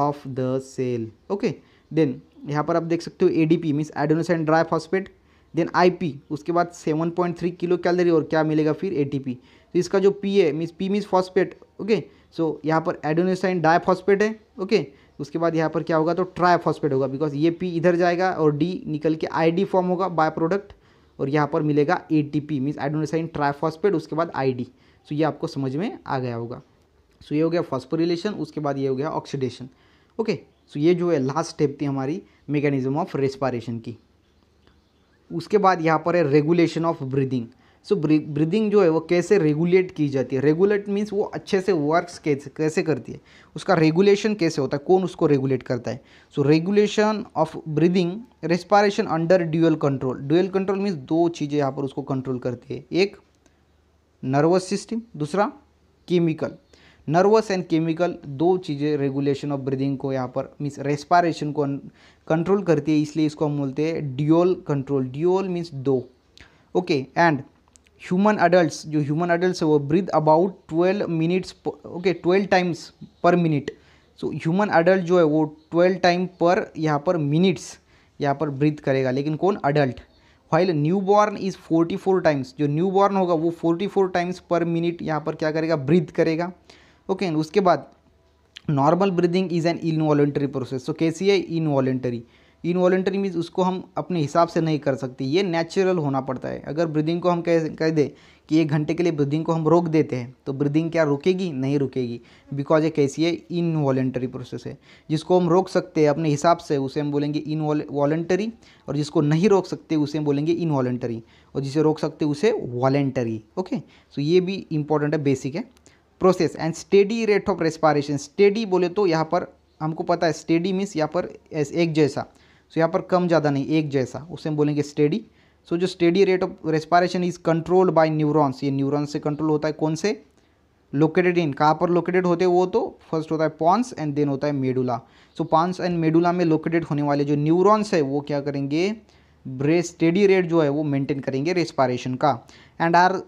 of the cell okay then यहाँ पर आप देख सकते हो A D P means and diphosphate then P उसके बाद 7.3 किलो कैलोरी और क्या मिलेगा फिर पी तो इसका जो पी है means P means phosphate okay okay? So so, यहाँ पर एडोनोसाइन डायफॉस्फेट है ओके उसके बाद यहाँ पर क्या होगा तो ट्राईफॉस्फेट होगा बिकॉज ये पी इधर जाएगा और डी निकल के आईडी फॉर्म होगा बाय प्रोडक्ट और यहाँ पर मिलेगा A T P means adenosine triphosphate उसके बाद आई डी सो ये आपको समझ में आ गया होगा सो so, ये हो गया फॉस्फोरिलेशन उसके बाद ये हो गया ऑक्सीडेशन ओके सो ये जो है लास्ट स्टेप थी हमारी मेकेनिज्म ऑफ रेस्पारेशन की उसके बाद यहाँ पर है regulation of breathing so breathing जो है वो कैसे रेगुलेट की जाती है रेगुलेट मीन्स वो अच्छे से वर्क्स कैसे कैसे करती है उसका रेगुलेशन कैसे होता है कौन उसको रेगुलेट करता है so regulation of breathing respiration under dual control dual control means दो चीज़ें यहाँ पर उसको कंट्रोल करती है एक नर्वस सिस्टम दूसरा केमिकल नर्वस एंड केमिकल दो चीज़ें रेगुलेशन ऑफ ब्रीदिंग को यहाँ पर मीन्स रेस्पारेशन को कंट्रोल करती है इसलिए इसको हम बोलते हैं ड्यूअल कंट्रोल ड्यूअल मीन्स दो ओके एंड ह्यूमन अडल्ट जो ह्यूमन अडल्ट है वो breathe about twelve minutes okay twelve times per minute so human adult जो है वो ट्वेल्व टाइम पर यहाँ पर मिनट्स यहाँ पर ब्रीथ करेगा लेकिन कौन अडल्ट फाइल newborn is forty four times जो न्यू बॉर्न होगा वो forty four times per minute यहाँ पर क्या करेगा ब्रीथ करेगा ओके okay, उसके बाद normal breathing is an involuntary process so कैसी है इनवॉलेंटरी इनवॉलेंटरी मीन्स उसको हम अपने हिसाब से नहीं कर सकते ये नेचुरल होना पड़ता है अगर ब्रीदिंग को हम कह कह दें कि एक घंटे के लिए ब्रीदिंग को हम रोक देते हैं तो ब्रीदिंग क्या रुकेगी नहीं रुकेगी बिकॉज ये कैसी है इनवॉलेंटरी प्रोसेस है जिसको हम रोक सकते हैं अपने हिसाब से उसे हम बोलेंगे इनवॉलेंटरी और जिसको नहीं रोक सकते उसे हम बोलेंगे इनवॉलेंटरी और जिसे रोक सकते उसे वॉलेंटरी ओके सो ये भी इंपॉर्टेंट है बेसिक है process and steady rate of respiration steady बोले तो यहाँ पर हमको पता है स्टेडी मीन्स यहाँ पर एक जैसा सो यहाँ पर कम ज़्यादा नहीं एक जैसा उसे हम बोलेंगे स्टेडी सो जो steady rate of respiration is controlled by neurons ये न्यूरॉन्स से कंट्रोल होता है कौन से लोकेटेड इन कहाँ पर लोकेटेड होते हैं वो तो फर्स्ट होता है पॉन्स एंड देन होता है medulla so pons and medulla में लोकेटेड होने वाले जो न्यूरॉन्स है वो क्या करेंगे ब्रे स्टेडी रेट जो है वो मेंटेन करेंगे रेस्पायरेशन का and are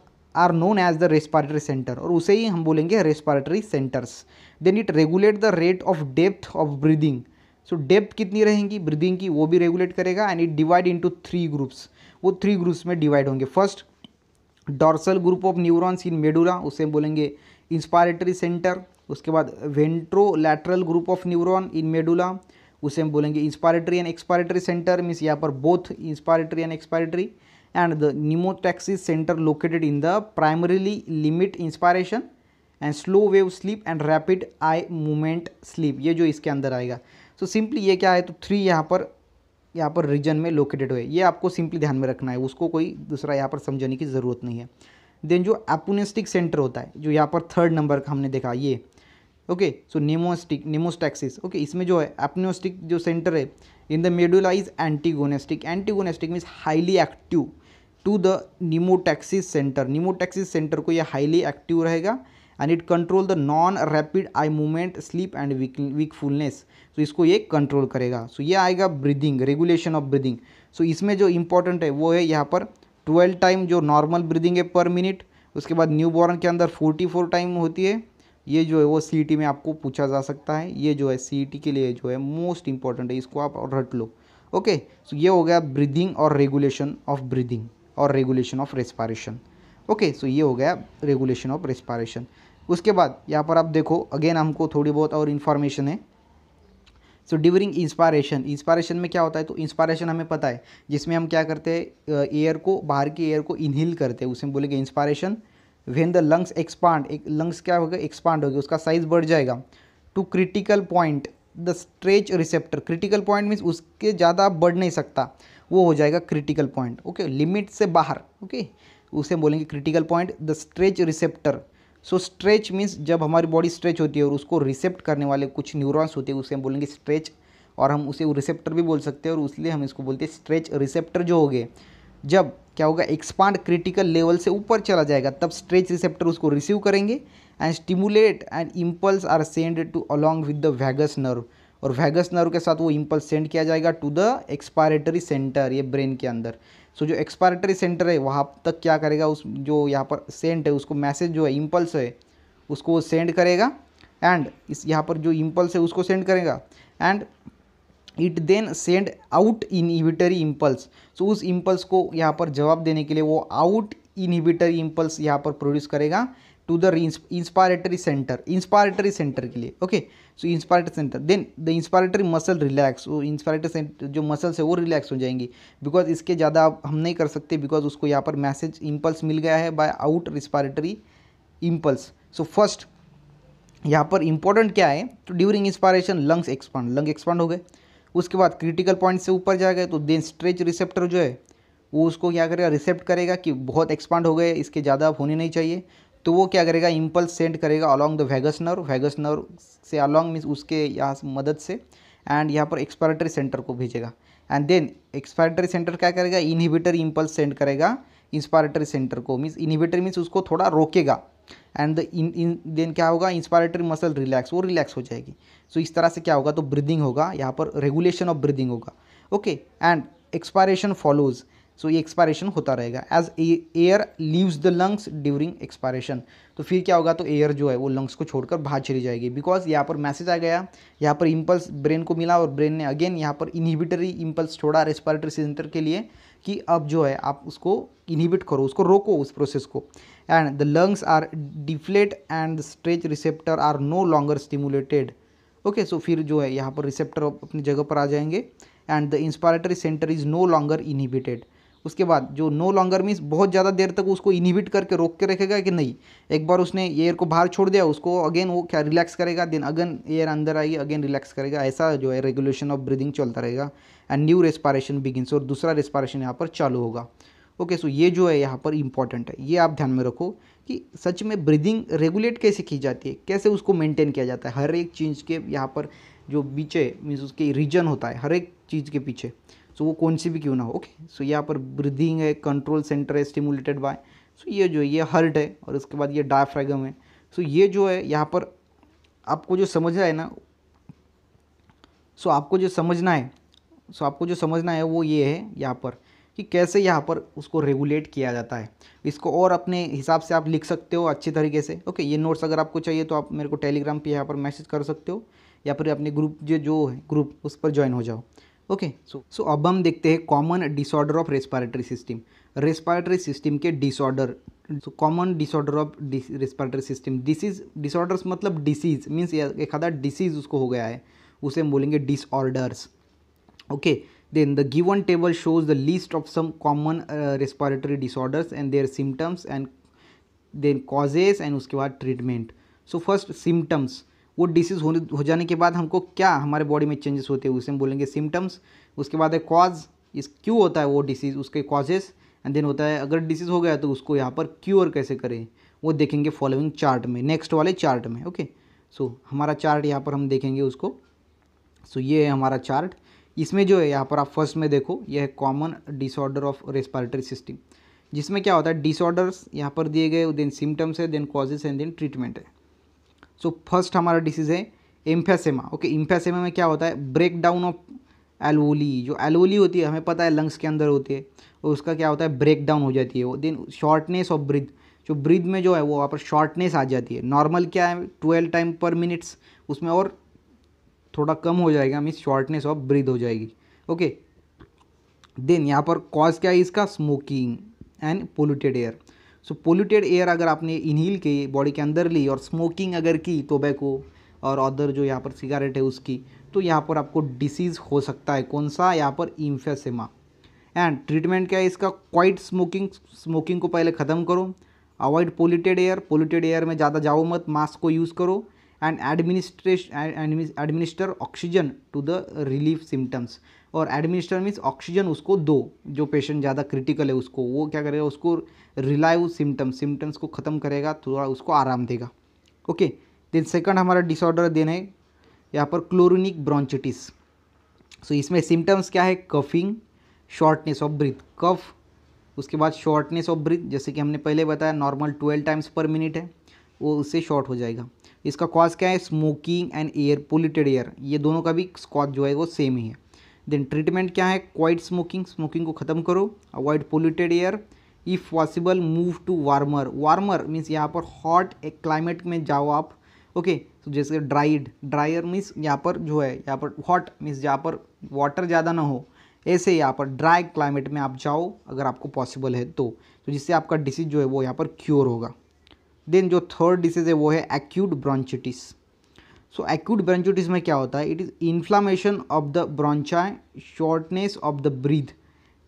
are known as the respiratory center और उसे ही हम बोलेंगे respiratory centers then it regulate the rate of depth of breathing so depth कितनी रहेंगी ब्रीदिंग की वो भी रेगुलेट करेगा and it divide into three groups वो थ्री ग्रुप्स में डिवाइड होंगे first dorsal group of neurons in medulla उसे बोलेंगे इंस्पायरेटरी सेंटर उसके बाद ventrolateral group of neuron in medulla उसे हम बोलेंगे inspiratory and expiratory center means यहाँ पर both inspiratory and expiratory and the निमोटैक्सिस center located in the primarily limit inspiration and slow wave sleep and rapid eye movement sleep ये जो इसके अंदर आएगा तो सिंपली ये क्या है तो थ्री यहाँ पर यहाँ पर रीजन में लोकेटेड हुए ये आपको सिंपली ध्यान में रखना है उसको कोई दूसरा यहाँ पर समझने की ज़रूरत नहीं है देन जो एपोनेस्टिक सेंटर होता है जो यहाँ पर थर्ड नंबर का हमने देखा ये ओके सो नेमोस्टिक नेमोस्टैक्सिस ओके इसमें जो है एपोनेस्टिक जो सेंटर है in the medulla is antagonistic antagonistic means highly active to the निमोटैक्सिस centre pneumotaxis centre को ये हाईली एक्टिव रहेगा and it control the non rapid eye movement sleep and wakefulness so इसको ये कंट्रोल करेगा सो so ये आएगा breathing regulation of breathing so इसमें जो इंपॉर्टेंट है वो है यहाँ पर ट्वेल्व टाइम जो नॉर्मल ब्रीदिंग है पर मिनट उसके बाद न्यू बॉर्न के अंदर फोर्टी फोर टाइम होती है ये जो है वो सी में आपको पूछा जा सकता है ये जो है सी के लिए जो है मोस्ट इंपॉर्टेंट है इसको आप रट लो ओके सो ये हो गया ब्रीदिंग और रेगुलेशन ऑफ ब्रीदिंग और regulation of respiration okay so ये हो गया रेगुलेशन ऑफ रेस्पारेशन उसके बाद यहाँ पर आप देखो अगेन हमको थोड़ी बहुत और इन्फॉर्मेशन है सो ड्यूरिंग इंस्पायरेशन इंस्पायरेशन में क्या होता है तो इंस्पायरेशन हमें पता है जिसमें हम क्या करते हैं एयर को बाहर की एयर को इनहेल करते हैं उसमें बोलेंगे inspiration when the lungs expand एक लंग्स क्या होगा एक्सपांड होगी उसका साइज बढ़ जाएगा to critical point the stretch receptor critical point means उसके ज़्यादा बढ़ नहीं सकता वो हो जाएगा क्रिटिकल पॉइंट ओके लिमिट से बाहर ओके okay? उसे हम बोलेंगे critical point the stretch receptor so stretch means जब हमारी बॉडी स्ट्रेच होती है और उसको रिसेप्ट करने वाले कुछ न्यूरॉन्स होते हैं उसे हम बोलेंगे स्ट्रेच और हम उसे रिसेप्टर भी बोल सकते हैं और उसलिए हम इसको बोलते हैं स्ट्रेच रिसेप्टर जो हो गए जब क्या होगा एक्सपांड क्रिटिकल लेवल से ऊपर चला जाएगा तब स्ट्रेच रिसेप्टर उसको रिसीव करेंगे and stimulate and impulse are send to along with the vagus nerve और वैगस नर्व के साथ वो इम्पल्स सेंड किया जाएगा टू द एक्सपायरेटरी सेंटर ये ब्रेन के अंदर सो जो एक्सपायरेटरी सेंटर है वहाँ तक क्या करेगा उस जो यहाँ पर सेंट है उसको मैसेज जो है इम्पल्स है उसको वो सेंड करेगा एंड इस यहाँ पर जो इम्पल्स है उसको सेंड करेगा and it then send out inhibitory impulse so उस इम्पल्स को यहाँ पर जवाब देने के लिए वो आउट इनहिबिटरी इम्पल्स यहाँ पर प्रोड्यूस करेगा to the inspiratory centre inspiratory centre के लिए okay so inspiratory centre then the inspiratory muscle relax वो इंस्पायरेटरी सेंटर जो मसल्स है वो रिलैक्स हो जाएंगी बिकॉज इसके ज़्यादा हम नहीं कर सकते बिकॉज उसको यहाँ पर मैसेज इम्पल्स मिल गया है by out respiratory impulse so first यहाँ पर इंपॉर्टेंट क्या है तो during inspiration lungs expand lung expand हो गए उसके बाद क्रिटिकल पॉइंट से ऊपर जा गए तो देन स्ट्रेच रिसेप्टर जो है वो उसको क्या करेगा रिसेप्ट करेगा कि बहुत एक्सपांड हो गए इसके ज़्यादा होने नहीं चाहिए तो वो क्या करेगा इम्पल्स सेंड करेगा along the vagus nerve vagus nerve से अलॉन्ग मीन्स उसके यहाँ मदद से एंड यहाँ पर एक्सपायरेटरी सेंटर को भेजेगा एंड देन एक्सपायरेटरी सेंटर क्या करेगा इनहिबिटर इम्पल्स सेंड करेगा इंस्पायरेटरी सेंटर को मीन्स इनहिबिटर मीन्स उसको थोड़ा रोकेगा एंड इन इन देन क्या होगा इंस्पायरेटरी मसल रिलैक्स वो रिलैक्स हो जाएगी सो so, इस तरह से क्या होगा तो ब्रीदिंग होगा यहाँ पर रेगुलेशन ऑफ ब्रीदिंग होगा okay and expiration follows so ये एक्सपायरेशन होता रहेगा as air leaves the lungs during expiration तो फिर क्या होगा तो एयर जो है वो लंग्स को छोड़कर बाहर चली जाएगी बिकॉज यहाँ पर मैसेज आ गया यहाँ पर इम्पल्स ब्रेन को मिला और ब्रेन ने अगेन यहाँ पर इनहिबिटरी इम्पल्स छोड़ा रेस्पायरेटरी सेंटर के लिए कि अब जो है आप उसको इनहिबिट करो उसको रोको उस प्रोसेस को and the lungs are deflate and the stretch receptor are no longer stimulated okay so फिर जो है यहाँ पर रिसेप्टर अपनी जगह पर आ जाएंगे and the inspiratory centre is no longer inhibited उसके बाद जो नो लॉन्गर मीन्स बहुत ज़्यादा देर तक उसको इनिबिट करके रोक के रखेगा कि नहीं एक बार उसने एयर को बाहर छोड़ दिया उसको अगेन वो क्या रिलैक्स करेगा देन अगेन एयर अंदर आएगी अगेन रिलैक्स करेगा ऐसा जो है रेगुलेशन ऑफ ब्रीदिंग चलता रहेगा एंड न्यू रेस्पारेशन बिगिनस और दूसरा रेस्पारेशन यहाँ पर चालू होगा ओके सो ये जो है यहाँ पर इंपॉर्टेंट है ये आप ध्यान में रखो कि सच में ब्रीदिंग रेगुलेट कैसे की जाती है कैसे उसको मेंटेन किया जाता है हर एक चीज़ के यहाँ पर जो बीचे मीन्स उसके रीजन होता है हर एक चीज़ के पीछे सो वो कौन सी भी क्यों ना हो ओके सो यहाँ पर ब्रीदिंग है कंट्रोल सेंटर है स्टिमुलेटेड बाय सो ये जो है ये हर्ट है और उसके बाद ये डायफ्रैगम है सो ये जो है यहाँ पर आपको जो रहा है ना सो आपको जो समझना है सो आपको जो समझना है वो ये है यहाँ पर कि कैसे यहाँ पर उसको रेगुलेट किया जाता है इसको और अपने हिसाब से आप लिख सकते हो अच्छे तरीके से ओके ये नोट्स अगर आपको चाहिए तो आप मेरे को टेलीग्राम पे यहाँ पर मैसेज कर सकते हो या फिर अपने ग्रुप जो जो है ग्रुप उस पर ज्वाइन हो जाओ ओके सो सो अब हम देखते हैं common disorder of respiratory system respiratory system के disorder common disorder of respiratory system disease disorders मतलब डिसीज मीन्स एखादा डिसीज उसको हो गया है उसे हम बोलेंगे disorders okay then the given table shows the list of some common respiratory disorders and their symptoms and then causes and उसके बाद ट्रीटमेंट सो फर्स्ट सिम्टम्स वो डिसीज़ होने हो जाने के बाद हमको क्या हमारे बॉडी में चेंजेस होते हैं उसे हम बोलेंगे सिम्टम्स उसके बाद है कॉज इस क्यों होता है वो डिसीज़ उसके कॉजेस एंड देन होता है अगर डिसीज़ हो गया तो उसको यहाँ पर क्योर कैसे करें वो देखेंगे फॉलोइंग चार्ट में नेक्स्ट वाले चार्ट में ओके सो so, हमारा चार्ट यहाँ पर हम देखेंगे उसको सो so, ये है हमारा चार्ट इसमें जो है यहाँ पर आप फर्स्ट में देखो यह है common disorder of respiratory system जिसमें क्या होता है डिसऑर्डर्स यहाँ पर दिए गए देन सिम्टम्स है then causes and then treatment है सो so, फर्स्ट हमारा डिसीज़ है एम्फेसेमा ओके एम्फेसेमा में क्या होता है ब्रेक डाउन ऑफ एलवोली जो एलवोली होती है हमें पता है लंग्स के अंदर होती है और उसका क्या होता है ब्रेक डाउन हो जाती है वो देन शॉर्टनेस ऑफ ब्रिद जो ब्रिद में जो है वो वहाँ पर शॉर्टनेस आ जाती है नॉर्मल क्या है ट्वेल्व टाइम पर मिनट्स उसमें और थोड़ा कम हो जाएगा मीन्स शॉर्टनेस ऑफ ब्रिद हो जाएगी ओके देन यहाँ पर कॉज क्या है इसका smoking and polluted air so polluted air अगर आपने इनहील की बॉडी के अंदर ली और स्मोकिंग अगर की टोबैको और अदर जो यहाँ पर सिगारेट है उसकी तो यहाँ पर आपको डिसीज़ हो सकता है कौन सा यहाँ पर इम्फेसिमा एंड ट्रीटमेंट क्या है इसका क्वाइट स्मोकिंग स्मोकिंग को पहले ख़त्म करो avoid polluted air polluted air में ज़्यादा जाओ मत मास्क को यूज़ करो and administration administer oxygen to the relief symptoms और एडमिनिस्टर मीन्स ऑक्सीजन उसको दो जो पेशेंट ज़्यादा क्रिटिकल है उसको वो क्या करेगा उसको रिलाइव सिम्टम्स सिम्टम्स को ख़त्म करेगा थोड़ा उसको आराम देगा ओके देन सेकंड हमारा डिसऑर्डर देन है यहाँ पर क्लोरिनिक ब्रॉन्चिटिस सो इसमें सिम्टम्स क्या है coughing shortness of breath cough उसके बाद शॉर्टनेस ऑफ ब्रीथ जैसे कि हमने पहले बताया normal twelve times per minute है वो उससे शॉर्ट हो जाएगा इसका कॉज क्या है smoking and air polluted air ये दोनों का भी कॉज जो है वो सेम ही है देन ट्रीटमेंट क्या है क्वाइट स्मोकिंग स्मोकिंग को ख़त्म करो avoid polluted air if possible move to warmer warmer means यहाँ पर हॉट एक क्लाइमेट में जाओ आप ओके okay, so जैसे ड्राइड ड्रायर मीन्स यहाँ पर जो है यहाँ पर हॉट मीन्स यहाँ पर वाटर ज़्यादा ना हो ऐसे यहाँ पर ड्राई क्लाइमेट में आप जाओ अगर आपको पॉसिबल है तो, तो जिससे आपका डिसीज़ जो है वो यहाँ पर क्योर होगा देन जो थर्ड डिसीज़ है वो है एक्यूट ब्रॉन्चिटिस सो एक्यूट ब्रोंचाइटिस में क्या होता है it is inflammation of the bronchi shortness of the breath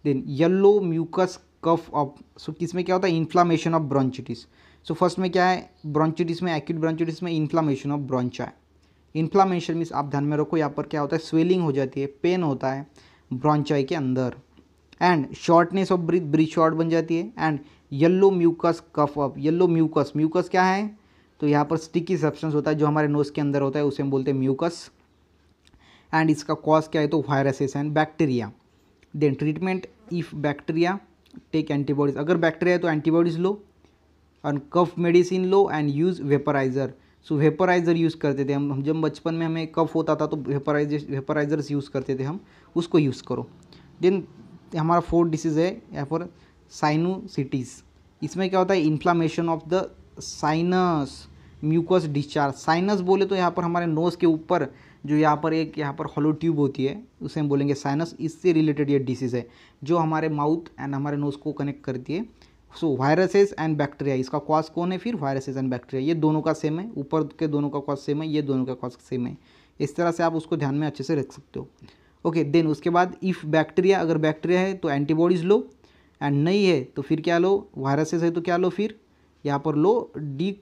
then yellow mucus cough of so किस में क्या होता है inflammation of bronchitis so first में क्या है ब्रॉन्चिटिस में एक्यूट ब्रॉन्चिटिस में inflammation of bronchi inflammation means आप ध्यान में रखो यहाँ पर क्या होता है स्वेलिंग हो जाती है पेन होता है ब्रॉन्चाई के अंदर and shortness of breath breath short बन जाती है and yellow mucus cough of yellow mucus mucus क्या है तो यहाँ पर स्टिकी सब्सटेंस होता है जो हमारे नोज़ के अंदर होता है उसे हम बोलते हैं म्यूकस एंड इसका कॉज क्या है तो viruses and bacteria then treatment if bacteria take antibodies अगर बैक्टीरिया है तो एंटीबॉडीज़ लो एंड कफ मेडिसिन लो and use vaporiser so vaporiser use करते थे हम जब बचपन में हमें कफ होता था तो वेपराइजर वेपराइज़र्स यूज़ करते थे हम उसको यूज़ करो देन हमारा फोर्थ डिसीज़ है यहाँ पर साइनोसिटीज़ इसमें क्या होता है inflammation of the sinus mucus discharge sinus बोले तो यहाँ पर हमारे नोज़ के ऊपर जो यहाँ पर एक यहाँ पर हॉलो ट्यूब होती है उसे हम बोलेंगे साइनस इससे रिलेटेड ये डिसीज़ है जो हमारे माउथ एंड हमारे नोज़ को कनेक्ट करती है सो वायरसेस एंड बैक्टीरिया इसका कॉज कौन है फिर वायरसेस एंड बैक्टीरिया ये दोनों का सेम है ऊपर के दोनों का कॉज सेम है ये दोनों का कॉज सेम है इस तरह से आप उसको ध्यान में अच्छे से रख सकते हो ओके okay, देन उसके बाद इफ़ बैक्टीरिया अगर बैक्टीरिया है तो एंटीबॉडीज़ लो एंड नहीं है तो फिर क्या लो वायरसेस है तो क्या लो फिर यहाँ पर लो डी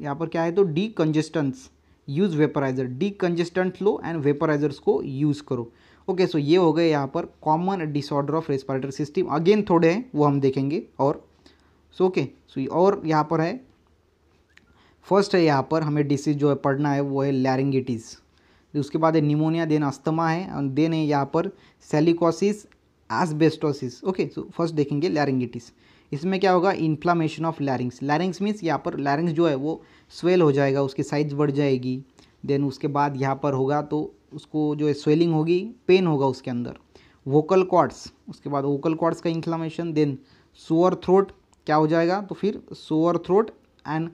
यहाँ पर क्या है तो decongestants use vaporiser decongestant लो एंड वेपराइजर्स को यूज़ करो ओके सो ये हो गए यहाँ पर common disorder of respiratory system again थोड़े हैं वो हम देखेंगे और सो ओके सो और यहाँ पर है फर्स्ट है यहाँ पर हमें डिसीज जो है पढ़ना है वो है लैरिंगिटीज़ उसके बाद है निमोनिया देन अस्थमा है एंड देन है यहाँ पर silicosis asbestosis okay so first देखेंगे लैरिंगिटीज़ इसमें क्या होगा inflammation of larynx larynx means यहाँ पर लैरिंग्स जो है वो स्वेल हो जाएगा उसकी साइज बढ़ जाएगी देन उसके बाद यहाँ पर होगा तो उसको जो है स्वेलिंग होगी पेन होगा उसके अंदर वोकल कॉर्ड्स उसके बाद वोकल कॉर्ड्स का इन्फ्लामेशन देन सोअर थ्रोट क्या हो जाएगा तो फिर sore throat and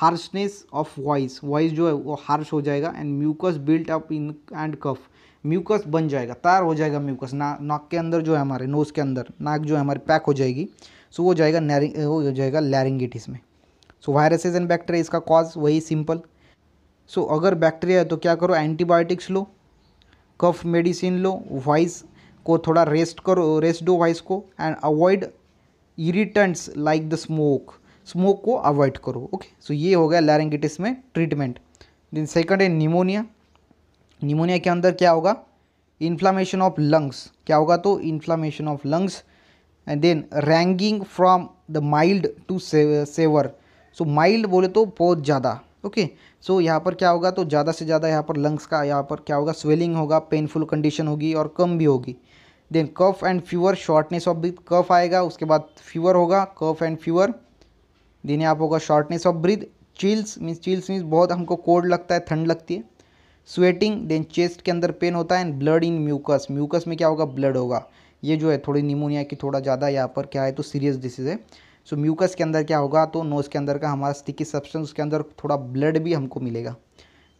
harshness of voice voice जो है वो हार्श हो जाएगा and mucus built up in and cough mucus बन जाएगा तैयार हो जाएगा म्यूकस ना नाक के अंदर जो है हमारे नोज़ के अंदर नाक जो है हमारी पैक हो जाएगी सो वो जाएगा नैरिंग वो हो जाएगा लैरिंगिटिस में सो वायरसेज एंड बैक्टीरिया इसका कॉज वही सिंपल सो अगर बैक्टीरिया है तो क्या करो एंटीबायोटिक्स लो कफ मेडिसिन लो वाइस को थोड़ा रेस्ट करो रेस्ट दो वाइस को and avoid irritants like the smoke smoke को अवॉइड करो ओके सो ये हो गया लैरिंगिटिस में ट्रीटमेंट दिन सेकंड है निमोनिया निमोनिया के अंदर क्या होगा इन्फ्लामेशन ऑफ लंग्स क्या होगा तो inflammation of lungs and then ranging from the mild to severe so mild बोले तो बहुत ज़्यादा ओके सो यहाँ पर क्या होगा तो ज़्यादा से ज़्यादा यहाँ पर लंग्स का यहाँ पर क्या होगा स्वेलिंग होगा पेनफुल कंडीशन होगी और कम भी होगी then cough and fewer shortness of breath cough आएगा उसके बाद फीवर होगा कफ एंड फ्यूअर देन यहाँ पर होगा shortness of breath chills means chills means बहुत हमको कोल्ड लगता है ठंड लगती है स्वेटिंग देन चेस्ट के अंदर पेन होता है and blood in mucus mucus में क्या होगा ब्लड होगा ये जो है थोड़ी निमोनिया की थोड़ा ज़्यादा यहाँ पर क्या है तो सीरियस डिसीज़ है सो म्यूकस के अंदर क्या होगा तो नोज़ के अंदर का हमारा स्टिकी सब्सटेंस उसके अंदर थोड़ा ब्लड भी हमको मिलेगा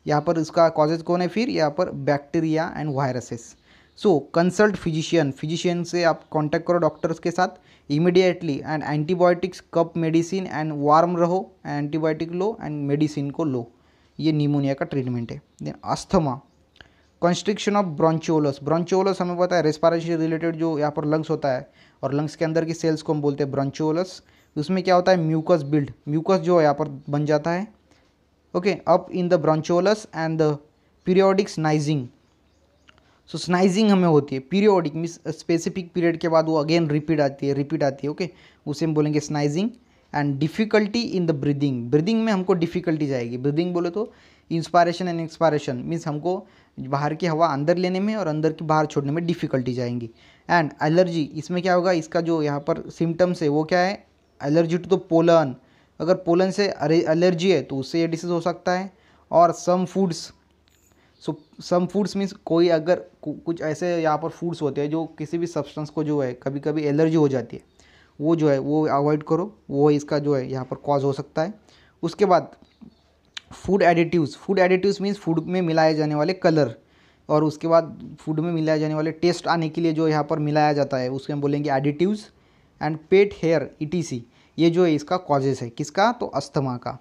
यहाँ पर इसका कॉजेज कौन है फिर यहाँ पर bacteria and viruses so consult physician physician से आप कॉन्टैक्ट करो डॉक्टर्स के साथ immediately and antibiotics cough medicine and warm रहो एंटीबायोटिक लो एंड मेडिसिन को लो ये निमोनिया का ट्रीटमेंट है then asthma constriction of bronchioles bronchioles हमें पता है रेस्पारेशन से रिलेटेड जो यहाँ पर लंग्स होता है और लंग्स के अंदर की सेल्स को हम बोलते हैं ब्रॉन्चोलस उसमें क्या होता है म्यूकस बिल्ड म्यूकस जो यहाँ पर बन जाता है okay up in the bronchioles and the periodic sneezing so sneezing हमें होती है पीरियोडिक मीन्स स्पेसिफिक पीरियड के बाद वो अगेन रिपीट आती है रिपीट आती है ओके okay? उसे हम बोलेंगे sneezing and difficulty in the breathing breathing में हमको डिफिकल्टी जाएगी ब्रीदिंग बोले तो इंस्पायरेशन एंड एक्सपायरेशन मीन्स हमको बाहर की हवा अंदर लेने में और अंदर की बाहर छोड़ने में डिफ़िकल्टीज आएंगी एंड एलर्जी इसमें क्या होगा इसका जो यहाँ पर सिम्टम्स है वो क्या है एलर्जी टू द पोलन अगर पोलन से एलर्जी है तो उससे ये डिसीज़ हो सकता है और some foods so some foods means कोई अगर कुछ ऐसे यहाँ पर फूड्स होते हैं जो किसी भी सब्सटेंस को जो है कभी कभी एलर्जी हो जाती है वो जो है वो अवॉइड करो वो इसका जो है यहाँ पर कॉज हो सकता है उसके बाद food additives food additives means food में मिलाए जाने वाले कलर और उसके बाद फूड में मिलाए जाने वाले टेस्ट आने के लिए जो यहाँ पर मिलाया जाता है उसके हम बोलेंगे एडिटिव्स एंड पेट हेयर ई ये जो है इसका कॉजेस है किसका तो अस्थमा का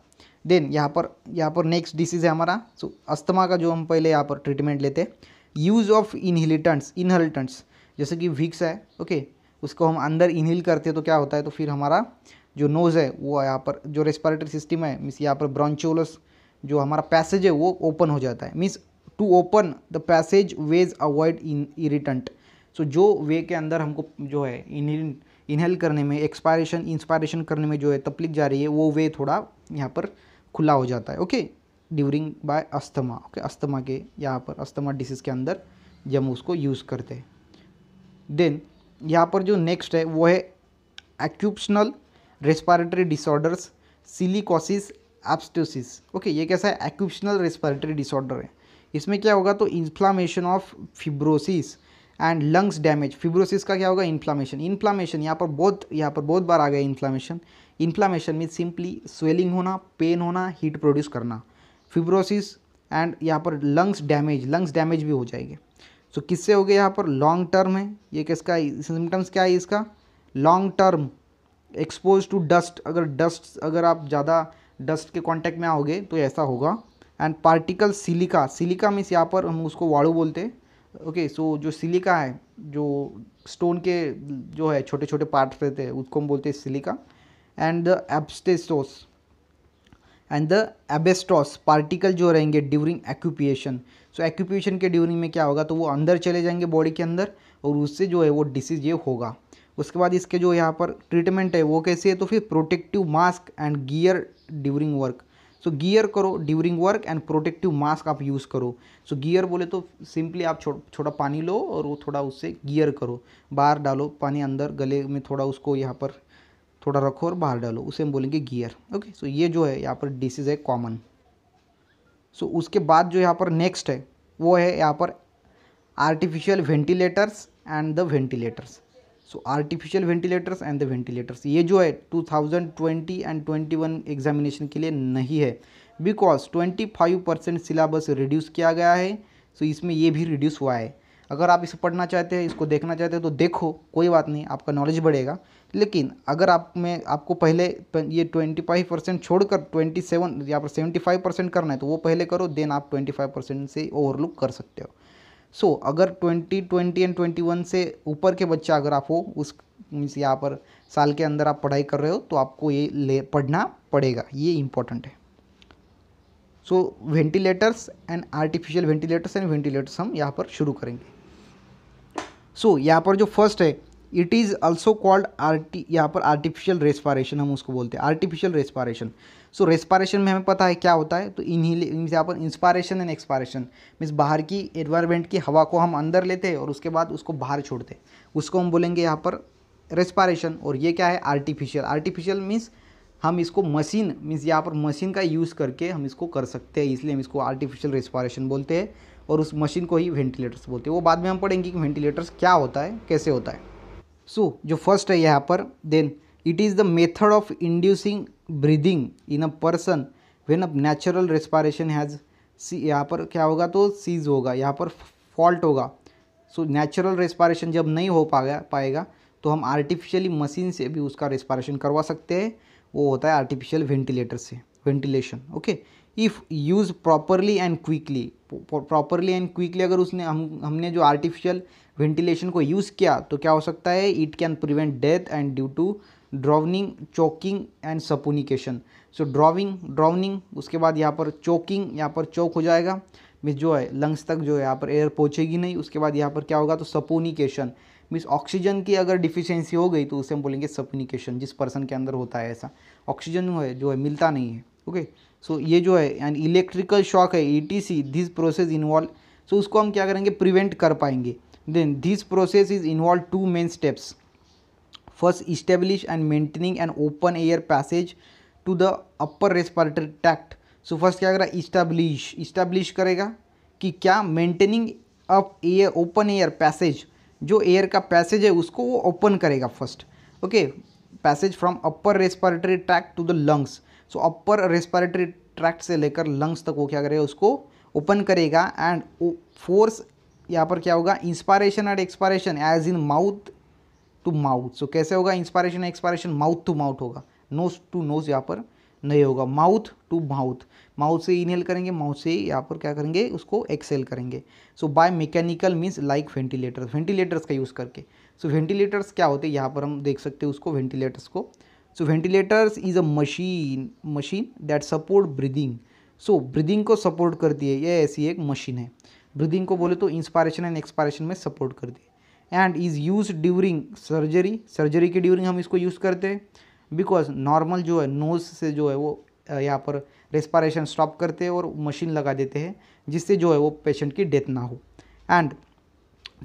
देन यहाँ पर यहाँ पर नेक्स्ट डिसीज़ है हमारा सो so, अस्थमा का जो हम पहले यहाँ पर ट्रीटमेंट लेते हैं यूज़ ऑफ इनहेलिटेंट्स इनहेलिटेंट्स जैसे कि विक्स है ओके okay, उसको हम अंदर इनहेल करते हैं तो क्या होता है तो फिर हमारा जो नोज़ है वो यहाँ पर जो रेस्पिरेटरी सिस्टम है मीस यहाँ पर ब्रॉन्चोलस जो हमारा पैसेज है वो ओपन हो जाता है means to open the passageways avoid in irritant so जो वे के अंदर हमको जो है इनहेल करने में एक्सपायरेशन इंस्पायरेशन करने में जो है तकलीफ जा रही है वो वे थोड़ा यहाँ पर खुला हो जाता है okay during by asthma okay asthma के यहाँ पर अस्थमा डिसीज़ के अंदर जब हम उसको यूज़ करते हैं देन यहाँ पर जो नेक्स्ट है वो है occupational respiratory disorders silicosis asbestosis okay ये कैसा है एक्यूशनल रेस्पिरेटरी डिसऑर्डर है इसमें क्या होगा तो inflammation of fibrosis and lungs damage fibrosis का क्या होगा इन्फ्लामेशन इन्फ्लामेशन यहाँ पर बहुत यहाँ पर बहुत बार आ गया inflammation inflammation mean simply swelling होना पेन होना हीट प्रोड्यूस करना फिब्रोसिस एंड यहाँ पर लंग्स डैमेज लंग्स डैमेज भी हो जाएंगे सो so, किससे हो गया यहाँ पर लॉन्ग टर्म है ये किसका सिम्टम्स क्या है इसका long term expose to dust अगर डस्ट अगर आप ज़्यादा डस्ट के कांटेक्ट में आओगे तो ऐसा होगा and particle silica silica means यहाँ पर हम उसको वाड़ू बोलते हैं ओके okay, सो so, जो सिलिका है जो स्टोन के जो है छोटे छोटे पार्ट रहते हैं उसको हम बोलते हैं silica and the asbestos and the asbestos particle जो रहेंगे ड्यूरिंग एक्यूपिएशन सो एक्यूपिएशन के ड्यूरिंग में क्या होगा तो वो अंदर चले जाएंगे बॉडी के अंदर और उससे जो है वो डिसीज ये होगा उसके बाद इसके जो यहाँ पर ट्रीटमेंट है वो कैसे है तो फिर protective mask and gear during work so gear करो during work and protective mask आप यूज़ करो सो so, गियर बोले तो सिंपली आप छो, छोटा पानी लो और वो थोड़ा उससे गियर करो बाहर डालो पानी अंदर गले में थोड़ा उसको यहाँ पर थोड़ा रखो और बाहर डालो उसे हम बोलेंगे गियर ओके सो ये जो है यहाँ पर डिसीज़ है कॉमन सो so, उसके बाद जो यहाँ पर नेक्स्ट है वो है यहाँ पर artificial ventilators and the ventilators so artificial ventilators and the ventilators ये जो है 2020 एंड 21 एग्जामिनेशन के लिए नहीं है बिकॉज 25 परसेंट सिलेबस रिड्यूस किया गया है सो so इसमें ये भी रिड्यूस हुआ है अगर आप इसे पढ़ना चाहते हैं इसको देखना चाहते हैं तो देखो कोई बात नहीं आपका नॉलेज बढ़ेगा लेकिन अगर आप में आपको पहले ये ट्वेंटी फाइव परसेंट छोड़ कर ट्वेंटी सेवन या फिर सेवेंटी फाइव परसेंट करना है तो वो पहले करो देन आप ट्वेंटी फाइव परसेंट से ओवरलुक कर सकते हो सो so, अगर twenty twenty and twenty one से ऊपर के बच्चा अगर आप हो उस मीन्स यहाँ पर साल के अंदर आप पढ़ाई कर रहे हो तो आपको ये ले पढ़ना पड़ेगा ये इम्पोर्टेंट है so ventilators and artificial ventilators and ventilators हम यहाँ पर शुरू करेंगे सो so, यहाँ पर जो फर्स्ट है इट इज़ ऑल्सो कॉल्ड आर्टी यहाँ पर आर्टिफिशियल रेस्पारेशन हम उसको बोलते हैं आर्टिफिशियल रेस्पारेशन सो रेस्पायरेशन में हमें पता है क्या होता है तो इनहेल यहाँ पर इंस्पायरेशन एंड एक्सपायरेशन मीन्स बाहर की एनवायरमेंट की हवा को हम अंदर लेते हैं और उसके बाद उसको बाहर छोड़ते उसको हम बोलेंगे यहाँ पर रेस्पारेशन और ये क्या है आर्टिफिशियल आर्टिफिशियल मीन्स हम इसको मशीन मीन्स यहाँ पर मशीन का यूज़ करके हम इसको कर सकते हैं इसलिए हम इसको आर्टिफिशियल रेस्पायरेशन बोलते हैं और उस मशीन को ही वेंटिलेटर्स बोलते हैं वो बाद में हम पढ़ेंगे कि वेंटिलेटर्स क्या होता है कैसे होता है सो so, जो फर्स्ट है यहाँ पर then it is the method of inducing breathing in a person when a natural respiration has ceased यहाँ पर क्या होगा तो सीज होगा यहाँ पर फॉल्ट होगा सो नेचुरल रेस्पारेशन जब नहीं हो गया पाएगा तो हम आर्टिफिशियली मशीन से भी उसका रेस्पारेशन करवा सकते हैं वो होता है आर्टिफिशियल वेंटिलेटर से ventilation okay if use properly and quickly properly and quickly अगर उसने हम हमने जो आर्टिफिशियल वेंटिलेशन को यूज़ किया तो क्या हो सकता है it can prevent death and due to drowning choking and suffocation so drowning drowning उसके बाद यहाँ पर चौकिंग यहाँ पर चौक हो जाएगा मीन्स जो है लंग्स तक जो है यहाँ पर एयर पहुँचेगी नहीं उसके बाद यहाँ पर क्या होगा तो सपोनिकेशन मीन्स ऑक्सीजन की अगर डिफिशियंसी हो गई तो उसे हम बोलेंगे सपोनिकेशन जिस पर्सन के अंदर होता है ऐसा ऑक्सीजन जो है जो है मिलता नहीं है ओके सो ये जो है एंड इलेक्ट्रिकल शॉक है E T C this process involve so उसको हम क्या करेंगे प्रिवेंट कर पाएंगे then this process is involve two main steps first establish and maintaining and open air passage to the upper respiratory tract so first क्या करेगा establish establish करेगा कि क्या maintaining of air open air passage जो air का पैसेज है उसको वो ओपन करेगा first okay passage from upper respiratory tract to the lungs so upper respiratory tract से लेकर लंग्स तक वो क्या करेगा उसको ओपन करेगा एंड फोर्स यहाँ पर क्या होगा inspiration and expiration as in mouth to mouth so कैसे होगा inspiration expiration mouth to mouth होगा नोज टू नोज यहाँ पर नहीं होगा माउथ टू माउथ माउथ से इनहेल करेंगे माउथ से यहाँ पर क्या करेंगे उसको एक्सेल करेंगे so by mechanical means like ventilators ventilators का यूज़ करके सो so, वेंटिलेटर्स क्या होते हैं यहाँ पर हम देख सकते हैं उसको वेंटिलेटर्स को so ventilators is a machine machine that support breathing so breathing को सपोर्ट करती है ये ऐसी एक मशीन है ब्रीदिंग को बोले तो इंस्पायरेशन एंड एक्सपायरेशन में सपोर्ट करती है and is use during surgery surgery के ड्यूरिंग हम इसको यूज़ करते हैं बिकॉज नॉर्मल जो है नोज़ से जो है वो यहाँ पर रेस्पारेशन स्टॉप करते हैं और मशीन लगा देते हैं जिससे जो है वो पेशेंट की डेथ ना हो and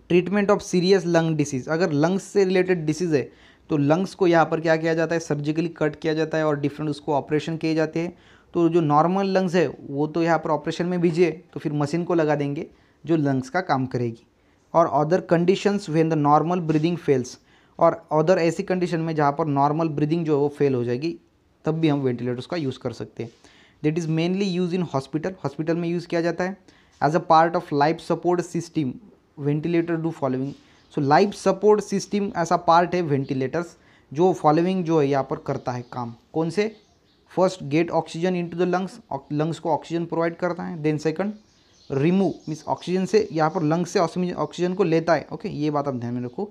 treatment of serious lung disease अगर लंग्स से रिलेटेड डिसीज़ है तो लंग्स को यहाँ पर क्या किया जाता है सर्जिकली कट किया जाता है और डिफरेंट उसको ऑपरेशन किए जाते हैं तो जो नॉर्मल लंग्स है वो तो यहाँ पर ऑपरेशन में भीजिए तो फिर मशीन को लगा देंगे जो लंग्स का काम करेगी और other conditions when the normal breathing fails और अदर ऐसी कंडीशन में जहाँ पर नॉर्मल ब्रीदिंग जो है वो फेल हो जाएगी तब भी हम वेंटिलेटर्स का यूज़ कर सकते हैं that is mainly use in hospital hospital में यूज़ किया जाता है as a part of life support system ventilator do following so life support system ऐसा पार्ट है वेंटिलेटर्स जो फॉलोइंग जो है यहाँ पर करता है काम कौन से first get oxygen into the lungs lungs को ऑक्सीजन प्रोवाइड करता है then second remove means oxygen से यहाँ पर लंग से ऑक्सीजन को लेता है ओके ये बात आप ध्यान में रखो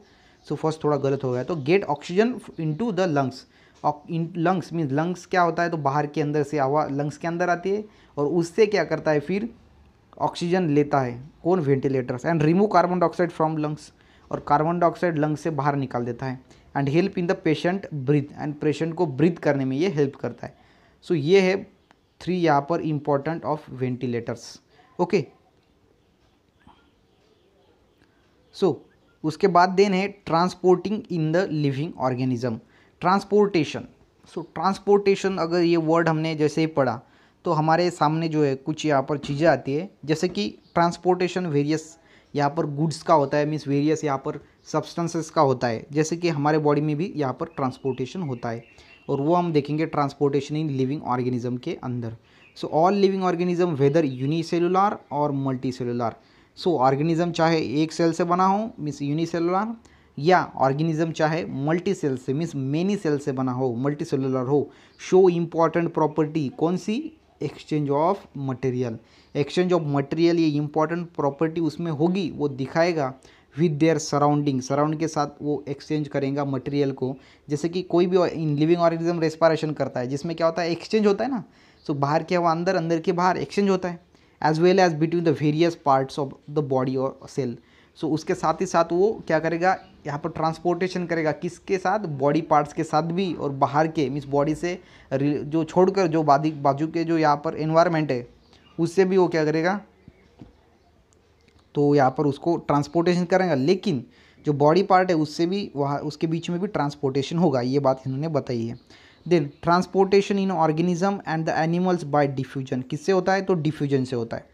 सो फर्स्ट थोड़ा गलत हो गया तो get oxygen into the lungs lungs means lungs क्या होता है तो बाहर के अंदर से हवा लंग्स के अंदर आती है और उससे क्या करता है फिर ऑक्सीजन लेता है कौन ventilators and remove carbon dioxide from lungs और कार्बन डाइऑक्साइड लंग्स से बाहर निकाल देता है and help in the patient breathe and patient को ब्रीथ करने में ये हेल्प करता है सो so, ये है थ्री यहाँ पर important of ventilators okay so उसके बाद देन है transporting in the living organism transportation so transportation अगर ये वर्ड हमने जैसे ही पढ़ा तो हमारे सामने जो है कुछ यहाँ पर चीज़ें आती है जैसे कि ट्रांसपोर्टेशन वेरियस यहाँ पर गुड्स का होता है मीन्स वेरियस यहाँ पर सब्सटेंसेस का होता है जैसे कि हमारे बॉडी में भी यहाँ पर ट्रांसपोर्टेशन होता है और वो हम देखेंगे ट्रांसपोर्टेशन इन लिविंग ऑर्गेनिज्म के अंदर so all living organism whether unicellular और मल्टीसेलुलर सो ऑर्गेनिज्म चाहे एक सेल से बना हो मीन्स यूनिसेलुलर या ऑर्गेनिज्म चाहे मल्टी सेल से मीन्स मेनी सेल से बना हो मल्टी सेलुलर हो शो इम्पॉर्टेंट प्रॉपर्टी कौन सी exchange of material exchange of material ये इंपॉर्टेंट प्रॉपर्टी उसमें होगी वो दिखाएगा विद देयर सराउंडिंग सराउंड के साथ वो एक्सचेंज करेगा मटेरियल को जैसे कि कोई भी लिविंग ऑर्गेनिज्म रेस्पायरेशन करता है जिसमें क्या होता है एक्सचेंज होता है ना सो so, बाहर क्या हुआ अंदर अंदर के बाहर एक्सचेंज होता है as well as between the various parts of the body और सेल सो उसके साथ ही साथ वो क्या करेगा यहाँ पर ट्रांसपोर्टेशन करेगा किसके साथ बॉडी पार्ट्स के साथ भी और बाहर के मीन्स बॉडी से जो छोड़कर जो बाधी बाजू के जो यहाँ पर एनवायरमेंट है उससे भी वो क्या करेगा तो यहाँ पर उसको ट्रांसपोर्टेशन करेगा लेकिन जो बॉडी पार्ट है उससे भी वहाँ उसके बीच में भी ट्रांसपोर्टेशन होगा ये बात इन्होंने बताई है then transportation in organism and the animals by diffusion किससे होता है तो डिफ्यूजन से होता है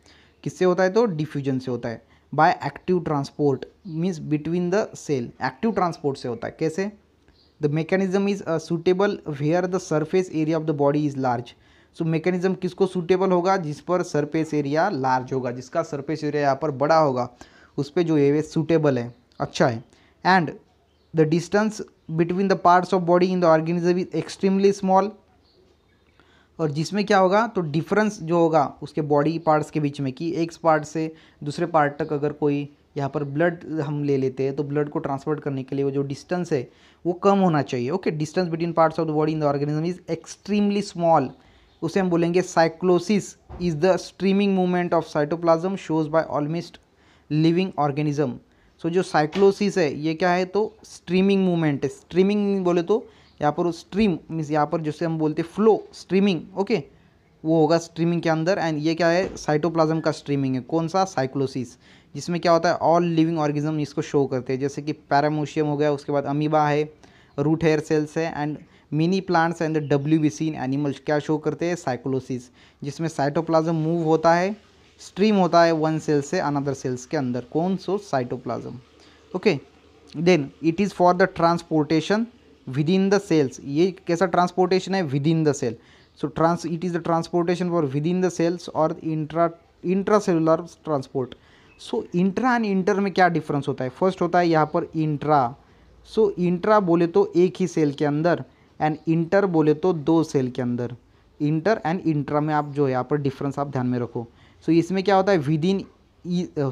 किससे होता है तो डिफ्यूजन से होता है by active transport means between the cell active transport से होता है कैसे the mechanism is suitable where the surface area of the body is large so mechanism किसको सूटेबल होगा जिस पर सरफेस एरिया लार्ज होगा जिसका सरफेस एरिया यहाँ पर बड़ा होगा उस पर जो ये सूटेबल है अच्छा है and the distance between the parts of body in the organism is extremely small और जिसमें क्या होगा तो डिफरेंस जो होगा उसके बॉडी पार्ट्स के बीच में कि एक पार्ट से दूसरे पार्ट तक अगर कोई यहाँ पर ब्लड हम ले लेते हैं तो ब्लड को ट्रांसपोर्ट करने के लिए वो जो डिस्टेंस है वो कम होना चाहिए okay distance between parts of the body in the organism is extremely small उसे हम बोलेंगे cyclosis is the streaming movement of cytoplasm shows by almost living organism so जो साइक्लोसिस है ये क्या है तो स्ट्रीमिंग मूवमेंट है स्ट्रीमिंग बोले तो यहाँ पर स्ट्रीम मीन्स यहाँ पर जैसे हम बोलते फ्लो स्ट्रीमिंग ओके वो होगा स्ट्रीमिंग के अंदर एंड ये क्या है साइटोप्लाज्म का स्ट्रीमिंग है कौन सा साइक्लोसिस जिसमें क्या होता है ऑल लिविंग ऑर्गिज्म इसको शो करते हैं जैसे कि पैरामोशियम हो गया उसके बाद अमीबा है रूट हेयर सेल्स है and mini plants and the W B C in animals क्या शो करते हैं साइक्लोसिस जिसमें साइटोप्लाज्म मूव होता है स्ट्रीम होता है वन सेल से अनदर सेल्स के अंदर कौन so cytoplasm okay then it is for the transportation within the cells ये कैसा ट्रांसपोर्टेशन है within the cell so trans it is the transportation for within the cells और intra intracellular transport so intra and inter में क्या difference होता है first होता है यहाँ पर इंट्रा सो so, इंट्रा बोले तो एक ही सेल के अंदर एंड इंटर बोले तो दो सेल के अंदर इंटर एंड इंट्रा में आप जो है यहाँ पर डिफरेंस आप ध्यान में रखो सो so, इसमें क्या होता है within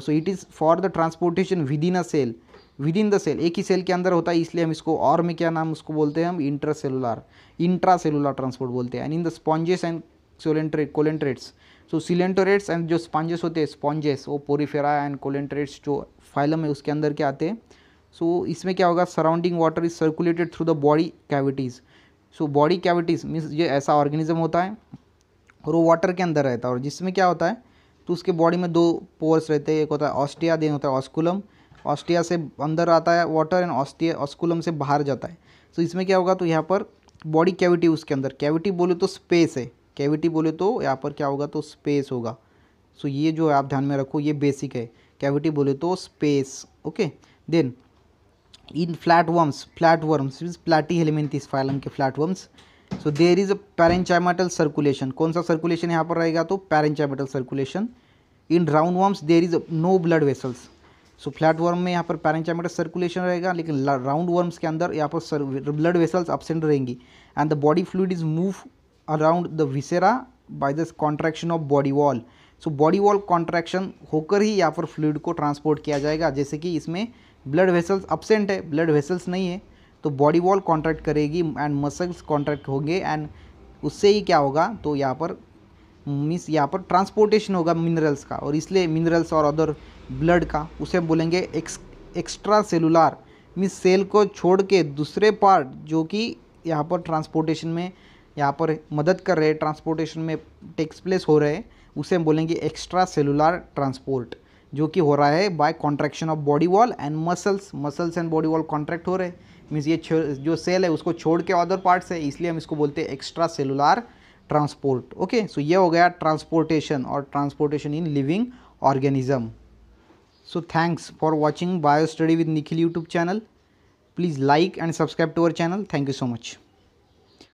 so it is for the transportation within a cell within the cell एक ही सेल के अंदर होता है इसलिए हम इसको और में क्या नाम उसको बोलते हैं हम intracellular intracellular transport बोलते हैं and in the sponges and coelenterates coelenterates so coelenterates and जो स्पॉन्जेस होते हैं स्पॉन्जेस वो पोरीफेरा एंड कोलेंट्रेट्स जो फाइलम है उसके अंदर क्या आते हैं सो so, इसमें क्या होगा surrounding water is circulated through the body cavities so body cavities means ये ऐसा ऑर्गेनिज्म होता है और वो वाटर के अंदर रहता है और जिसमें क्या होता है तो उसके बॉडी में दो पोर्स रहते हैं एक होता है ऑस्टिया देन होता है ऑस्कुलम ऑस्टिया से अंदर आता है वाटर एंड ऑस्टिया ऑस्कुलम से बाहर जाता है तो इसमें क्या होगा तो यहाँ पर बॉडी कैविटी उसके अंदर कैविटी बोले तो स्पेस है कैविटी बोले तो यहाँ पर क्या होगा तो स्पेस होगा सो so, ये जो आप ध्यान में रखो ये बेसिक है कैविटी बोले तो space okay then in flat worms flat worms means platyhelminthes phylum के flat worms so there is a parenchymal circulation कौन सा सर्कुलेशन यहाँ पर रहेगा तो parenchymal circulation in round worms there is no blood vessels so flat worm में यहाँ पर पैरेंचाइमेटर सर्कुलेशन रहेगा लेकिन राउंड वर्म्स के अंदर यहाँ पर ब्लड वेसल्स अपसेंट रहेंगी and the body fluid is move around the viscera by the contraction of body wall so body wall contraction होकर ही यहाँ पर फ्लूड को ट्रांसपोर्ट किया जाएगा जैसे कि इसमें ब्लड वेसल्स अपसेंट है ब्लड वेसल्स नहीं है तो बॉडी वॉल कॉन्ट्रैक्ट करेगी एंड मसल्स कॉन्ट्रैक्ट होंगे एंड उससे ही क्या होगा तो यहाँ पर मीन्स यहाँ पर ट्रांसपोर्टेशन होगा मिनरल्स का और इसलिए मिनरल्स और अदर ब्लड का उसे हम बोलेंगे ex extracellular means cell को छोड़ के दूसरे पार्ट जो कि यहाँ पर ट्रांसपोर्टेशन में यहाँ पर मदद कर रहे ट्रांसपोर्टेशन में टेक्स प्लेस हो रहे उसे हम बोलेंगे एक्स्ट्रा सेलुलर ट्रांसपोर्ट जो कि हो रहा है by contraction of body wall and muscles muscles and body wall contract हो रहे हैं मीन्स ये जो सेल है उसको छोड़ के अदर पार्ट्स है इसलिए हम इसको बोलते हैं extracellular transport okay so ये हो गया ट्रांसपोर्टेशन और transportation in living organism so thanks for watching bio study with Nikhil YouTube channel please like and subscribe to our channel thank you so much